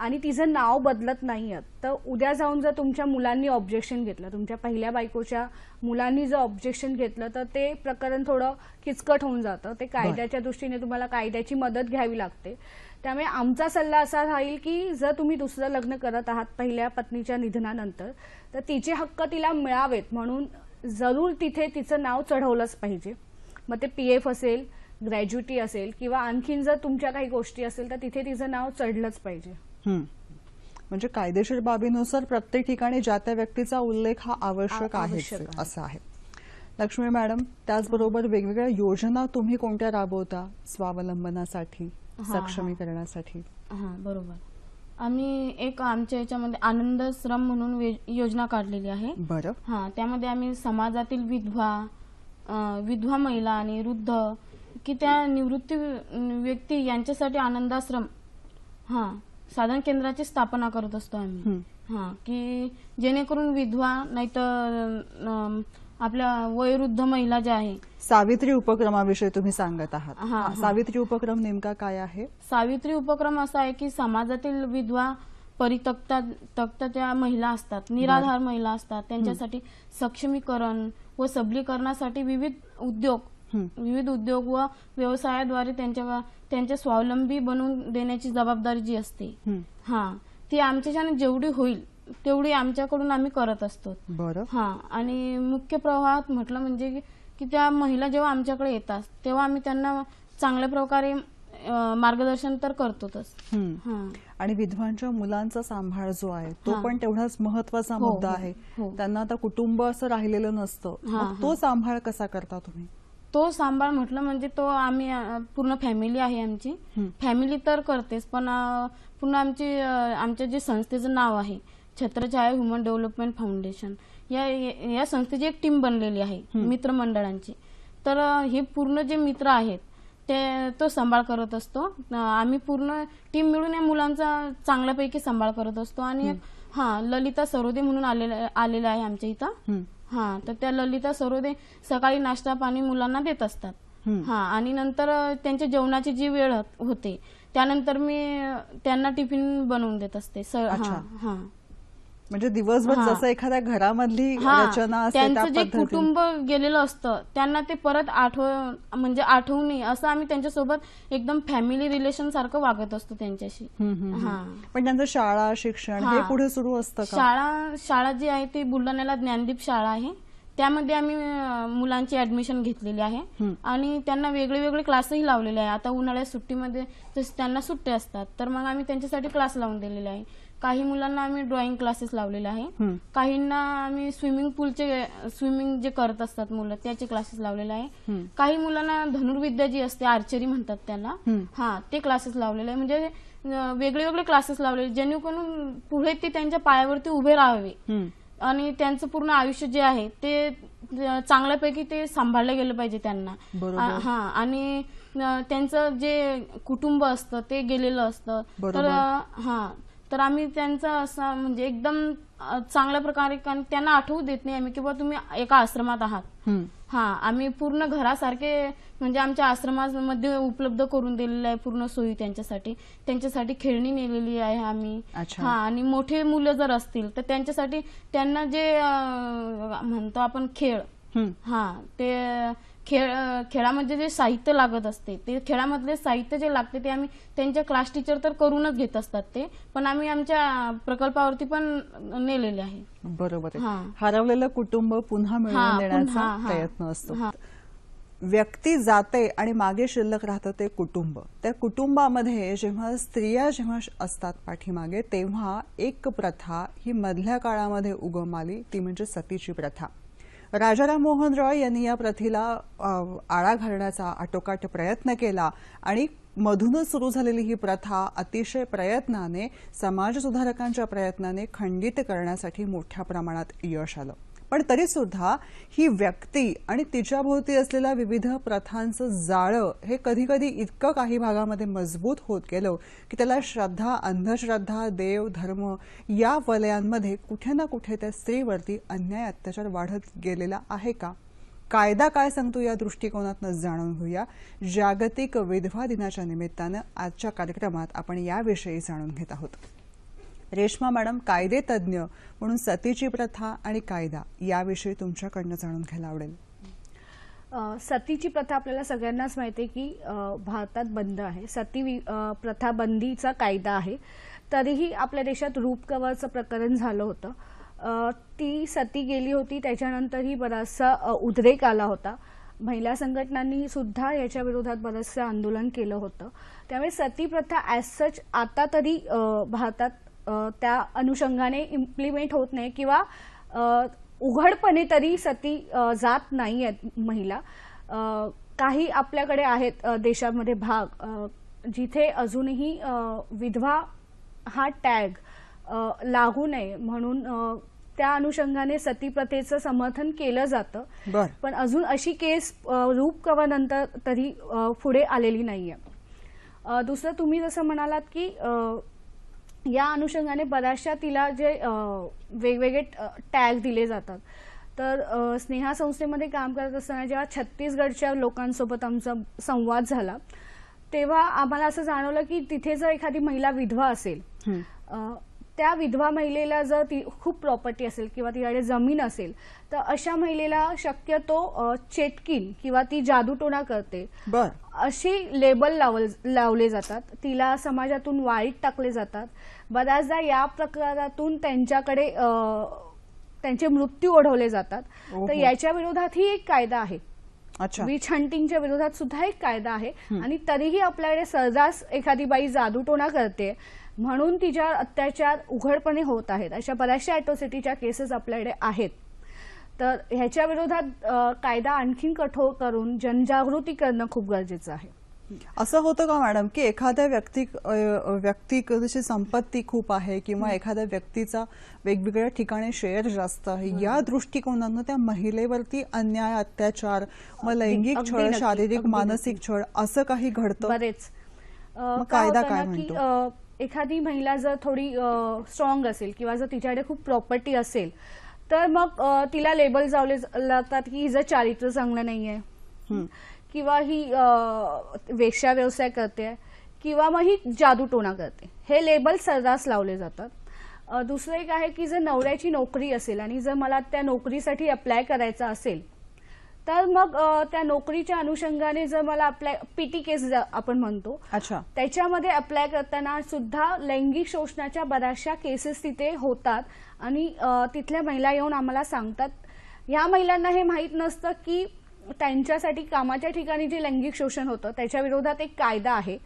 आणि तिचं नाव बदलत नाही आहेत तर उद्या जाऊन जर तुमच्या मुलांनी ऑब्जेक्शन घेतलं तुमच्या पहिल्या बायकोच्या मुलांनी जर ऑब्जेक्शन घेतलं तर ते प्रकरण थोडं किचकट होऊन जातं ते कायद्याच्या दृष्टीने तुम्हाला कायद्याची मदत घ्यावी लागते त्यामुळे आमचा सल्ला असा राहील की जर तुम्ही दुसरं लग्न करत आहात पहिल्या पत्नीच्या निधनानंतर तर तिचे हक्क तिला मिळावेत म्हणून जरूर तिथे तिचं नाव चढवलंच पाहिजे मग ते पी एफ असेल ग्रॅज्युटी असेल किंवा आणखीन जर तुमच्या काही गोष्टी असेल तर तिथे तिचं नाव चढलंच पाहिजे म्हणजे कायदेशीर बाबीनुसार प्रत्येक ठिकाणी ज्या त्या व्यक्तीचा उल्लेख हा आवश्यक आहे असं आहे लक्ष्मी मॅडम त्याचबरोबर वेगवेगळ्या योजना तुम्ही कोणत्या राबवता स्वावलंबनासाठी सक्षमीकरणासाठी बरोबर आम्ही एक आमच्या याच्यामध्ये आनंद श्रम म्हणून योजना काढलेली आहे बरोबर हा त्यामध्ये आम्ही समाजातील विधवा विधवा महिला आणि वृद्ध की त्या निवृत्ती व्यक्ती यांच्यासाठी आनंदाश्रम हा साधन केंद्राची स्थापना करत असतो आम्ही हा की जेणेकरून विधवा नाहीतर आपल्या वयोवृद्ध महिला ज्या आहे सावित्री उपक्रमाविषयी तुम्ही सांगत आहात सावित्री उपक्रम नेमका काय आहे सावित्री उपक्रम असा आहे की समाजातील विधवा परितक्ता त्या महिला असतात निराधार महिला असतात त्यांच्यासाठी सक्षमीकरण व सबलीकरणासाठी विविध उद्योग विविध उद्योग व व्यवसायाद्वारे त्यांच्या त्यांच्या स्वावलंबी बनवून देण्याची जबाबदारी जी असते हा ती आमच्याच्या जेवढी होईल तेवढी आमच्याकडून आम्ही करत असतो हा आणि मुख्य प्रवाहात म्हटलं म्हणजे की त्या महिला जेव्हा आमच्याकडे येतात तेव्हा आम्ही त्यांना चांगल्या प्रकारे मार्गदर्शन तर करतोच आणि विधवांच्या मुलांचा सांभाळ जो आहे तो पण तेवढाच महत्वाचा हो, मुद्दा हो. आहे हो. त्यांना आता कुटुंब असं राहिलेलं नसतं तो सांभाळ कसा करता तुम्ही तो सांभाळ म्हटलं म्हणजे तो आम्ही पूर्ण फॅमिली आहे आमची फॅमिली तर करतेच पण पूर्ण आमची आमच्या जे संस्थेचं नाव आहे छत्रछाया ह्युमन डेव्हलपमेंट फाउंडेशन या या संस्थेची एक टीम बनलेली आहे मित्रमंडळांची तर हे पूर्ण जे मित्र आहेत ते तो सांभाळ करत असतो आम्ही पूर्ण टीम मिळून या मुलांचा चांगल्यापैकी सांभाळ करत असतो आणि हा ललिता सरोदे म्हणून आलेला आहे आमच्या इथं हा तर त्या ललिता सरोदे सकाळी नाश्ता पाणी मुलांना देत असतात हा आणि नंतर त्यांच्या जेवणाची जी वेळ होते त्यानंतर मी त्यांना टिफिन बनवून देत असते सर हा म्हणजे दिवसभर जसं एखाद्या घरामधली रचना असते त्यांचं जे कुटुंब गेलेलं असतं त्यांना ते परत आठव म्हणजे नये असं आम्ही त्यांच्यासोबत एकदम फॅमिली रिलेशन सारखं वागत असतो त्यांच्याशी पण त्यांचं शाळा शिक्षण हे पुढे सुरू असतं शाळा शाळा जी आहे ती बुलढाण्याला ज्ञानदीप शाळा आहे त्यामध्ये आम्ही मुलांची ऍडमिशन घेतलेली आहे आणि त्यांना वेगळे वेगळे क्लासही लावलेले आहे आता उन्हाळ्यात सुट्टीमध्ये जसं त्यांना सुट्ट्या असतात तर मग आम्ही त्यांच्यासाठी क्लास लावून दिलेले आहे काही मुलांना आम्ही ड्रॉइंग क्लासेस लावलेले आहे काहींना आम्ही स्विमिंग पूलचे स्विमिंग जे करत असतात मुलं त्याचे क्लासेस लावलेले आहे काही मुलांना धनुर्विद्या जी असते आर्चरी म्हणतात त्यांना हा ते क्लासेस लावलेले आहे म्हणजे वेगळे वेगळे क्लासेस लावलेले जेणेकरून पुढे ते त्यांच्या पायावरती उभे राहावे आणि त्यांचं पूर्ण आयुष्य जे आहे ते चांगल्यापैकी ते सांभाळलं गेलं पाहिजे त्यांना हा आणि त्यांचं जे कुटुंब असतं ते गेलेलं असतं तर हा तर आम्ही त्यांचा असा म्हणजे एकदम चांगल्या प्रकारे त्यांना आठवू देत नाही आम्ही किंवा तुम्ही एका आश्रमात आहात हा आम्ही पूर्ण घरासारखे म्हणजे आमच्या आश्रमामध्ये उपलब्ध करून दिलेले आहे पूर्ण सोयी त्यांच्यासाठी त्यांच्यासाठी खेळणी नेलेली आहे आम्ही हा आणि मोठे मुलं जर असतील तर त्यांच्यासाठी त्यांना जे म्हणतो आपण खेळ हा ते खेळ खेळामध्ये जे साहित्य लागत असते ते खेळामधले साहित्य जे लागते ते आम्ही त्यांच्या क्लास टीचर तर करूनच घेत असतात ते पण आम्ही आमच्या प्रकल्पावरती पण नेलेले आहे बरोबर हरवलेलं कुटुंब पुन्हा मिळवून देण्याचा प्रयत्न असतो व्यक्ती जाते आणि मागे शिल्लक राहतं ते कुटुंब त्या कुटुंबामध्ये जेव्हा स्त्रिया जेव्हा असतात पाठीमागे तेव्हा एक प्रथा ही मधल्या काळामध्ये उगम आली ती म्हणजे सतीची प्रथा राजाराम मोहन रॉय यांनी या प्रथेला आळा घालण्याचा आटोकाट प्रयत्न केला आणि मधूनच सुरू झालेली ही प्रथा अतिशय प्रयत्नाने समाजसुधारकांच्या प्रयत्नाने खंडित करण्यासाठी मोठ्या प्रमाणात यश आलं पण तरीसुद्धा ही व्यक्ती आणि तिच्याभोवती असलेल्या विविध प्रथांचं जाळं हे कधीकधी इतकं काही भागामध्ये मजबूत होत गेलं की त्याला श्रद्धा अंधश्रद्धा देव धर्म या वलयांमध्ये कुठे ना कुठे त्या स्त्रीवरती अन्याय अत्याचार वाढत गेलेला आहे का कायदा काय सांगतो या दृष्टिकोनातनं जाणून घेऊया जागतिक विधवा दिनाच्या निमित्तानं आजच्या कार्यक्रमात आपण याविषयी जाणून घेत आहोत रेश्मा मॅडम कायदे तज्ज्ञ म्हणून सतीची प्रथा आणि कायदा याविषयी तुमच्याकडनं जाणून घ्यायला आवडेल सतीची प्रथा आपल्याला सगळ्यांनाच माहिती आहे की भारतात बंद आहे सती प्रथा बंदीचा कायदा आहे तरीही आपल्या देशात रूपकवरचं प्रकरण झालं होतं ती सती गेली होती त्याच्यानंतरही बराचसा उद्रेक आला होता महिला संघटनांनी सुद्धा याच्या विरोधात बरंचसं आंदोलन केलं होतं त्यामुळे सती प्रथा ॲज सच आता तरी भारतात त्या अनुषंगाने इम्प्लिमेंट होत नाही किंवा उघडपणे तरी सती जात नाही आहेत महिला काही आपल्याकडे आहेत देशामध्ये भाग जिथे अजूनही विधवा हा टॅग लागू नये म्हणून त्या अनुषंगाने सती प्रथेचं समर्थन केलं जातं पण अजून अशी केस रूप कवानंतर तरी पुढे आलेली नाहीये दुसरं तुम्ही जसं म्हणालात की या अनुषंगाने बऱ्याचशा तिला जे वेगवेगळे टॅग दिले जातात तर स्नेहा संस्थेमध्ये काम करत असताना जेव्हा छत्तीसगडच्या लोकांसोबत आमचा संवाद झाला तेव्हा आम्हाला असं जाणवलं की तिथे जर एखादी महिला विधवा असेल त्या विधवा महिलेला जर ती खूप प्रॉपर्टी असेल किंवा तिच्याकडे जमीन असेल तर अशा महिलेला शक्यतो चेटकिन किंवा ती जादूटोणा करते अशी लेबल लावले जातात तिला समाजातून वाईट टाकले जातात बऱ्याचदा या प्रकारातून त्यांच्याकडे त्यांचे मृत्यू ओढवले जातात तर याच्या विरोधात ही एक कायदा आहे विच हंटिंगच्या विरोधात सुद्धा एक कायदा आहे आणि तरीही आपल्याकडे सहजास एखादी बाई जादूटोणा करते म्हणून तिच्यावर अत्याचार उघडपणे होत आहेत अशा बऱ्याचशा अॅट्रॉसिटीच्या केसेस आपल्याकडे आहेत तर ह्याच्या विरोधात कायदा आणखीन कठोर करून जनजागृती करणं खूप गरजेचं आहे असं होतं का मॅडम की एखाद्या व्यक्ती व्यक्ती संपत्ती खूप आहे किंवा एखाद्या व्यक्तीचा वेगवेगळ्या ठिकाणी शेअर जास्त आहे या दृष्टिकोनानं त्या महिलेवरती अन्याय अत्याचार व लैंगिक छळ शारीरिक मानसिक छळ असं काही घडतं बरेच कायदा काय म्हणतो एखादी महिला जर थोडी स्ट्रॉंग असेल किंवा जर तिच्याकडे खूप प्रॉपर्टी असेल तर मग तिला लेबल जावले जातात की हिचं चारित्र चांगलं आहे किंवा ही वेश्या व्यवसाय करते किंवा मग ही जादूटोणा करते हे लेबल सर्रास लावले जातात दुसरं एक आहे की जर नवऱ्याची नोकरी असेल आणि जर मला त्या नोकरीसाठी अप्लाय करायचा असेल तर मग त्या नोकरीच्या अनुषंगाने जर मला अप्लाय पीटी केस आपण म्हणतो अच्छा त्याच्यामध्ये अप्लाय करताना सुद्धा लैंगिक शोषणाच्या बऱ्याचशा केसेस तिथे होतात आणि तिथल्या महिला येऊन आम्हाला सांगतात या महिलांना हे माहीत नसतं की त्यांच्यासाठी कामाच्या ठिकाणी जे लैंगिक शोषण होतं त्याच्या विरोधात एक कायदा आहे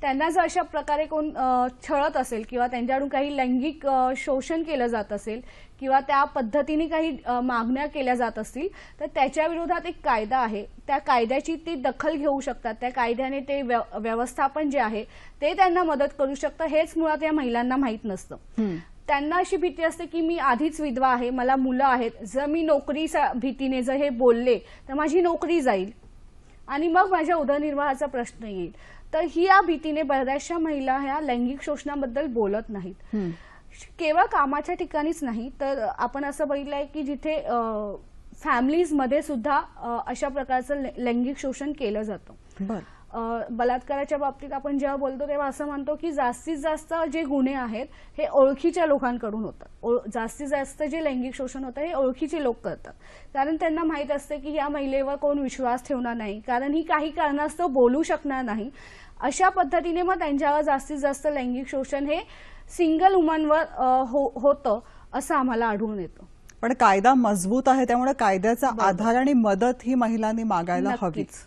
त्यांना जर अशा प्रकारे कोण छळत असेल किंवा त्यांच्याकडून काही लैंगिक शोषण केलं जात असेल किंवा त्या पद्धतीने काही मागण्या केल्या जात असतील तर त्याच्या विरोधात एक कायदा आहे त्या कायद्याची ती दखल घेऊ शकतात त्या कायद्याने ते व्यवस्थापन जे आहे ते त्यांना मदत करू शकतं हेच मुळात या महिलांना माहीत नसतं त्यांना अशी भीती असते की मी आधीच विधवा आहे मला मुलं आहेत जर मी नोकरी भीतीने जर हे बोलले तर माझी नोकरी जाईल आणि मग माझ्या उदरनिर्वाहाचा प्रश्न येईल तर ही या भीतीने बऱ्याचशा महिला ह्या लैंगिक शोषणाबद्दल बोलत नाहीत केवळ कामाच्या ठिकाणीच नाही तर आपण असं बघितलंय की जिथे फॅमिलीजमध्ये सुद्धा अशा प्रकारचं लैंगिक शोषण केलं जातं बरं बलात्काराच्या बाबतीत आपण जेव्हा बोलतो तेव्हा असं म्हणतो की जास्तीत जास्त जे गुन्हे आहेत हे ओळखीच्या लोकांकडून होतात जास्तीत जास्त जे लैंगिक शोषण होतं हे ओळखीचे लोक करतात कारण त्यांना माहीत असते की या महिलेवर कोण विश्वास ठेवणार नाही कारण ही काही कारणास्तव बोलू शकणार नाही अशा पद्धतीने मग त्यांच्यावर जास्तीत जास्त लैंगिक शोषण हे सिंगल वुमनवर हो, होतं असं आम्हाला आढळून येतं पण कायदा मजबूत आहे त्यामुळे कायद्याचा आधार आणि मदत ही महिलांनी मागायला हवीच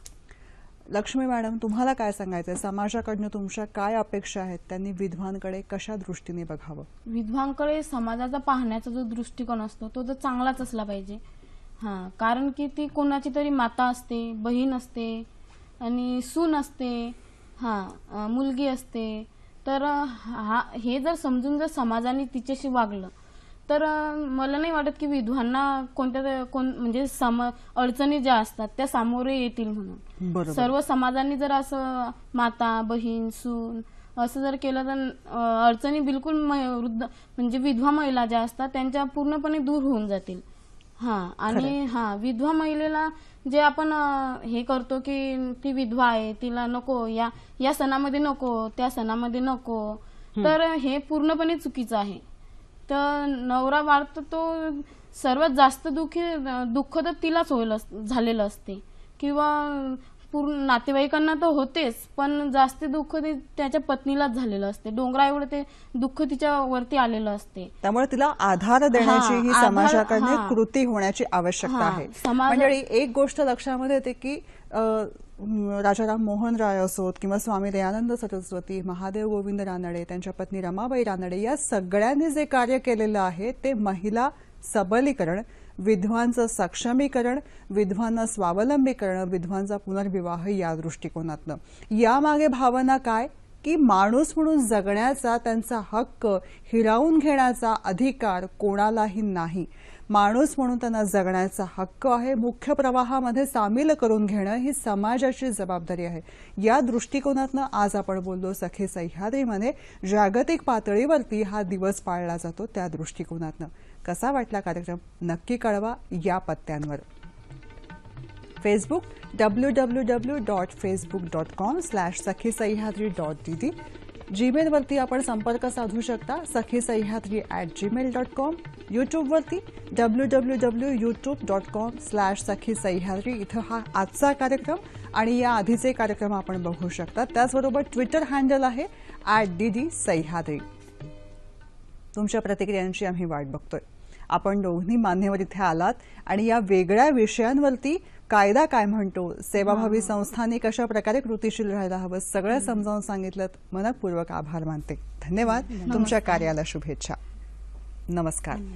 लक्ष्मी मॅडम तुम्हाला काय सांगायचंय समाजाकडनं तुमच्या काय अपेक्षा आहेत त्यांनी विधवांकडे कशा दृष्टीने बघावं विधवांकडे समाजाचा पाहण्याचा जो दृष्टिकोन असतो तो तर चांगलाच असला पाहिजे हां कारण की ती कोणाची तरी माता असते बहीण असते आणि सून असते हां मुलगी असते तर हा हे जर समजून जर समाजाने तिच्याशी वागलं तर मला नाही वाटत की विधवांना कोणत्या कोण म्हणजे सम अडचणी ज्या असतात त्या सामोरे येतील म्हणून सर्व समाजांनी जर असं माता बहीण सून असं जर केलं तर अडचणी बिलकुल वृद्ध म्हणजे विधवा महिला ज्या असतात त्यांच्या पूर्णपणे दूर होऊन जातील हा आणि हा विधवा महिलेला जे आपण हे करतो की ती विधवा आहे तिला नको या या सणामध्ये नको त्या सणामध्ये नको तर हे पूर्णपणे चुकीचं आहे तर नवरा बाळ तो सर्वात जास्त दुखी दुःख तर तिलाच होईल झालेलं असते किंवा पूर्ण नातेवाईकांना तर होतेच पण जास्त दुःख ते त्याच्या पत्नीलाच झालेलं असते डोंगरा एवढं ते दुःख तिच्या वरती आलेलं असते त्यामुळे तिला आधार देण्याची ही समाजाकडे कृती होण्याची आवश्यकता आहे म्हणजे एक गोष्ट लक्षामध्ये येते की राजाराम मोहन राय असोत किंवा स्वामी दयानंद सरस्वती महादेव गोविंद रानडे त्यांच्या पत्नी रमाबाई रानडे या सगळ्यांनी जे कार्य केलेलं आहे ते महिला सबलीकरण विधवांचं सक्षमीकरण विधवांना स्वावलंबी करणं विधवांचा पुनर्विवाह या दृष्टिकोनातनं यामागे भावना काय की माणूस म्हणून जगण्याचा त्यांचा हक्क हिरावून घेण्याचा अधिकार कोणालाही नाही माणूस म्हणून त्यांना जगण्याचा हक्क आहे मुख्य प्रवाहामध्ये सामील करून घेणं ही समाजाची जबाबदारी आहे या दृष्टिकोनातनं आज आपण बोललो सखे सह्याद्रीमध्ये जागतिक पातळीवरती हा दिवस पाळला जातो त्या दृष्टिकोनातनं कसा वाटला कार्यक्रम नक्की कळवा या पत्त्यांवर Facebook W W W dot Facebook dot com slash Sakhi Sahyadri dot D जीमेलवरती आपण संपर्क साधू शकता Sakhi Sahyadri at Gmail dot com यूट्यूबवरती W W W YouTube dot com slash Sakhi Sahyadri इथं हा आजचा कार्यक्रम आणि या आधीचे कार्यक्रम आपण बघू शकता त्याचबरोबर ट्विटर हँडल आहे ॲट डी डी सह्याद्री तुमच्या प्रतिक्रियांची आम्ही वाट बघतोय आपण दोघी मान्यवर इथे आलात आणि या वेगळ्या विषयांवरती कायदा काय म्हणतो सेवाभावी संस्थांनी कशा प्रकारे कृतीशील राहायला हवं सगळं समजावून सांगितलं मनपूर्वक आभार मानते धन्यवाद तुमच्या कार्याला शुभेच्छा नमस्कार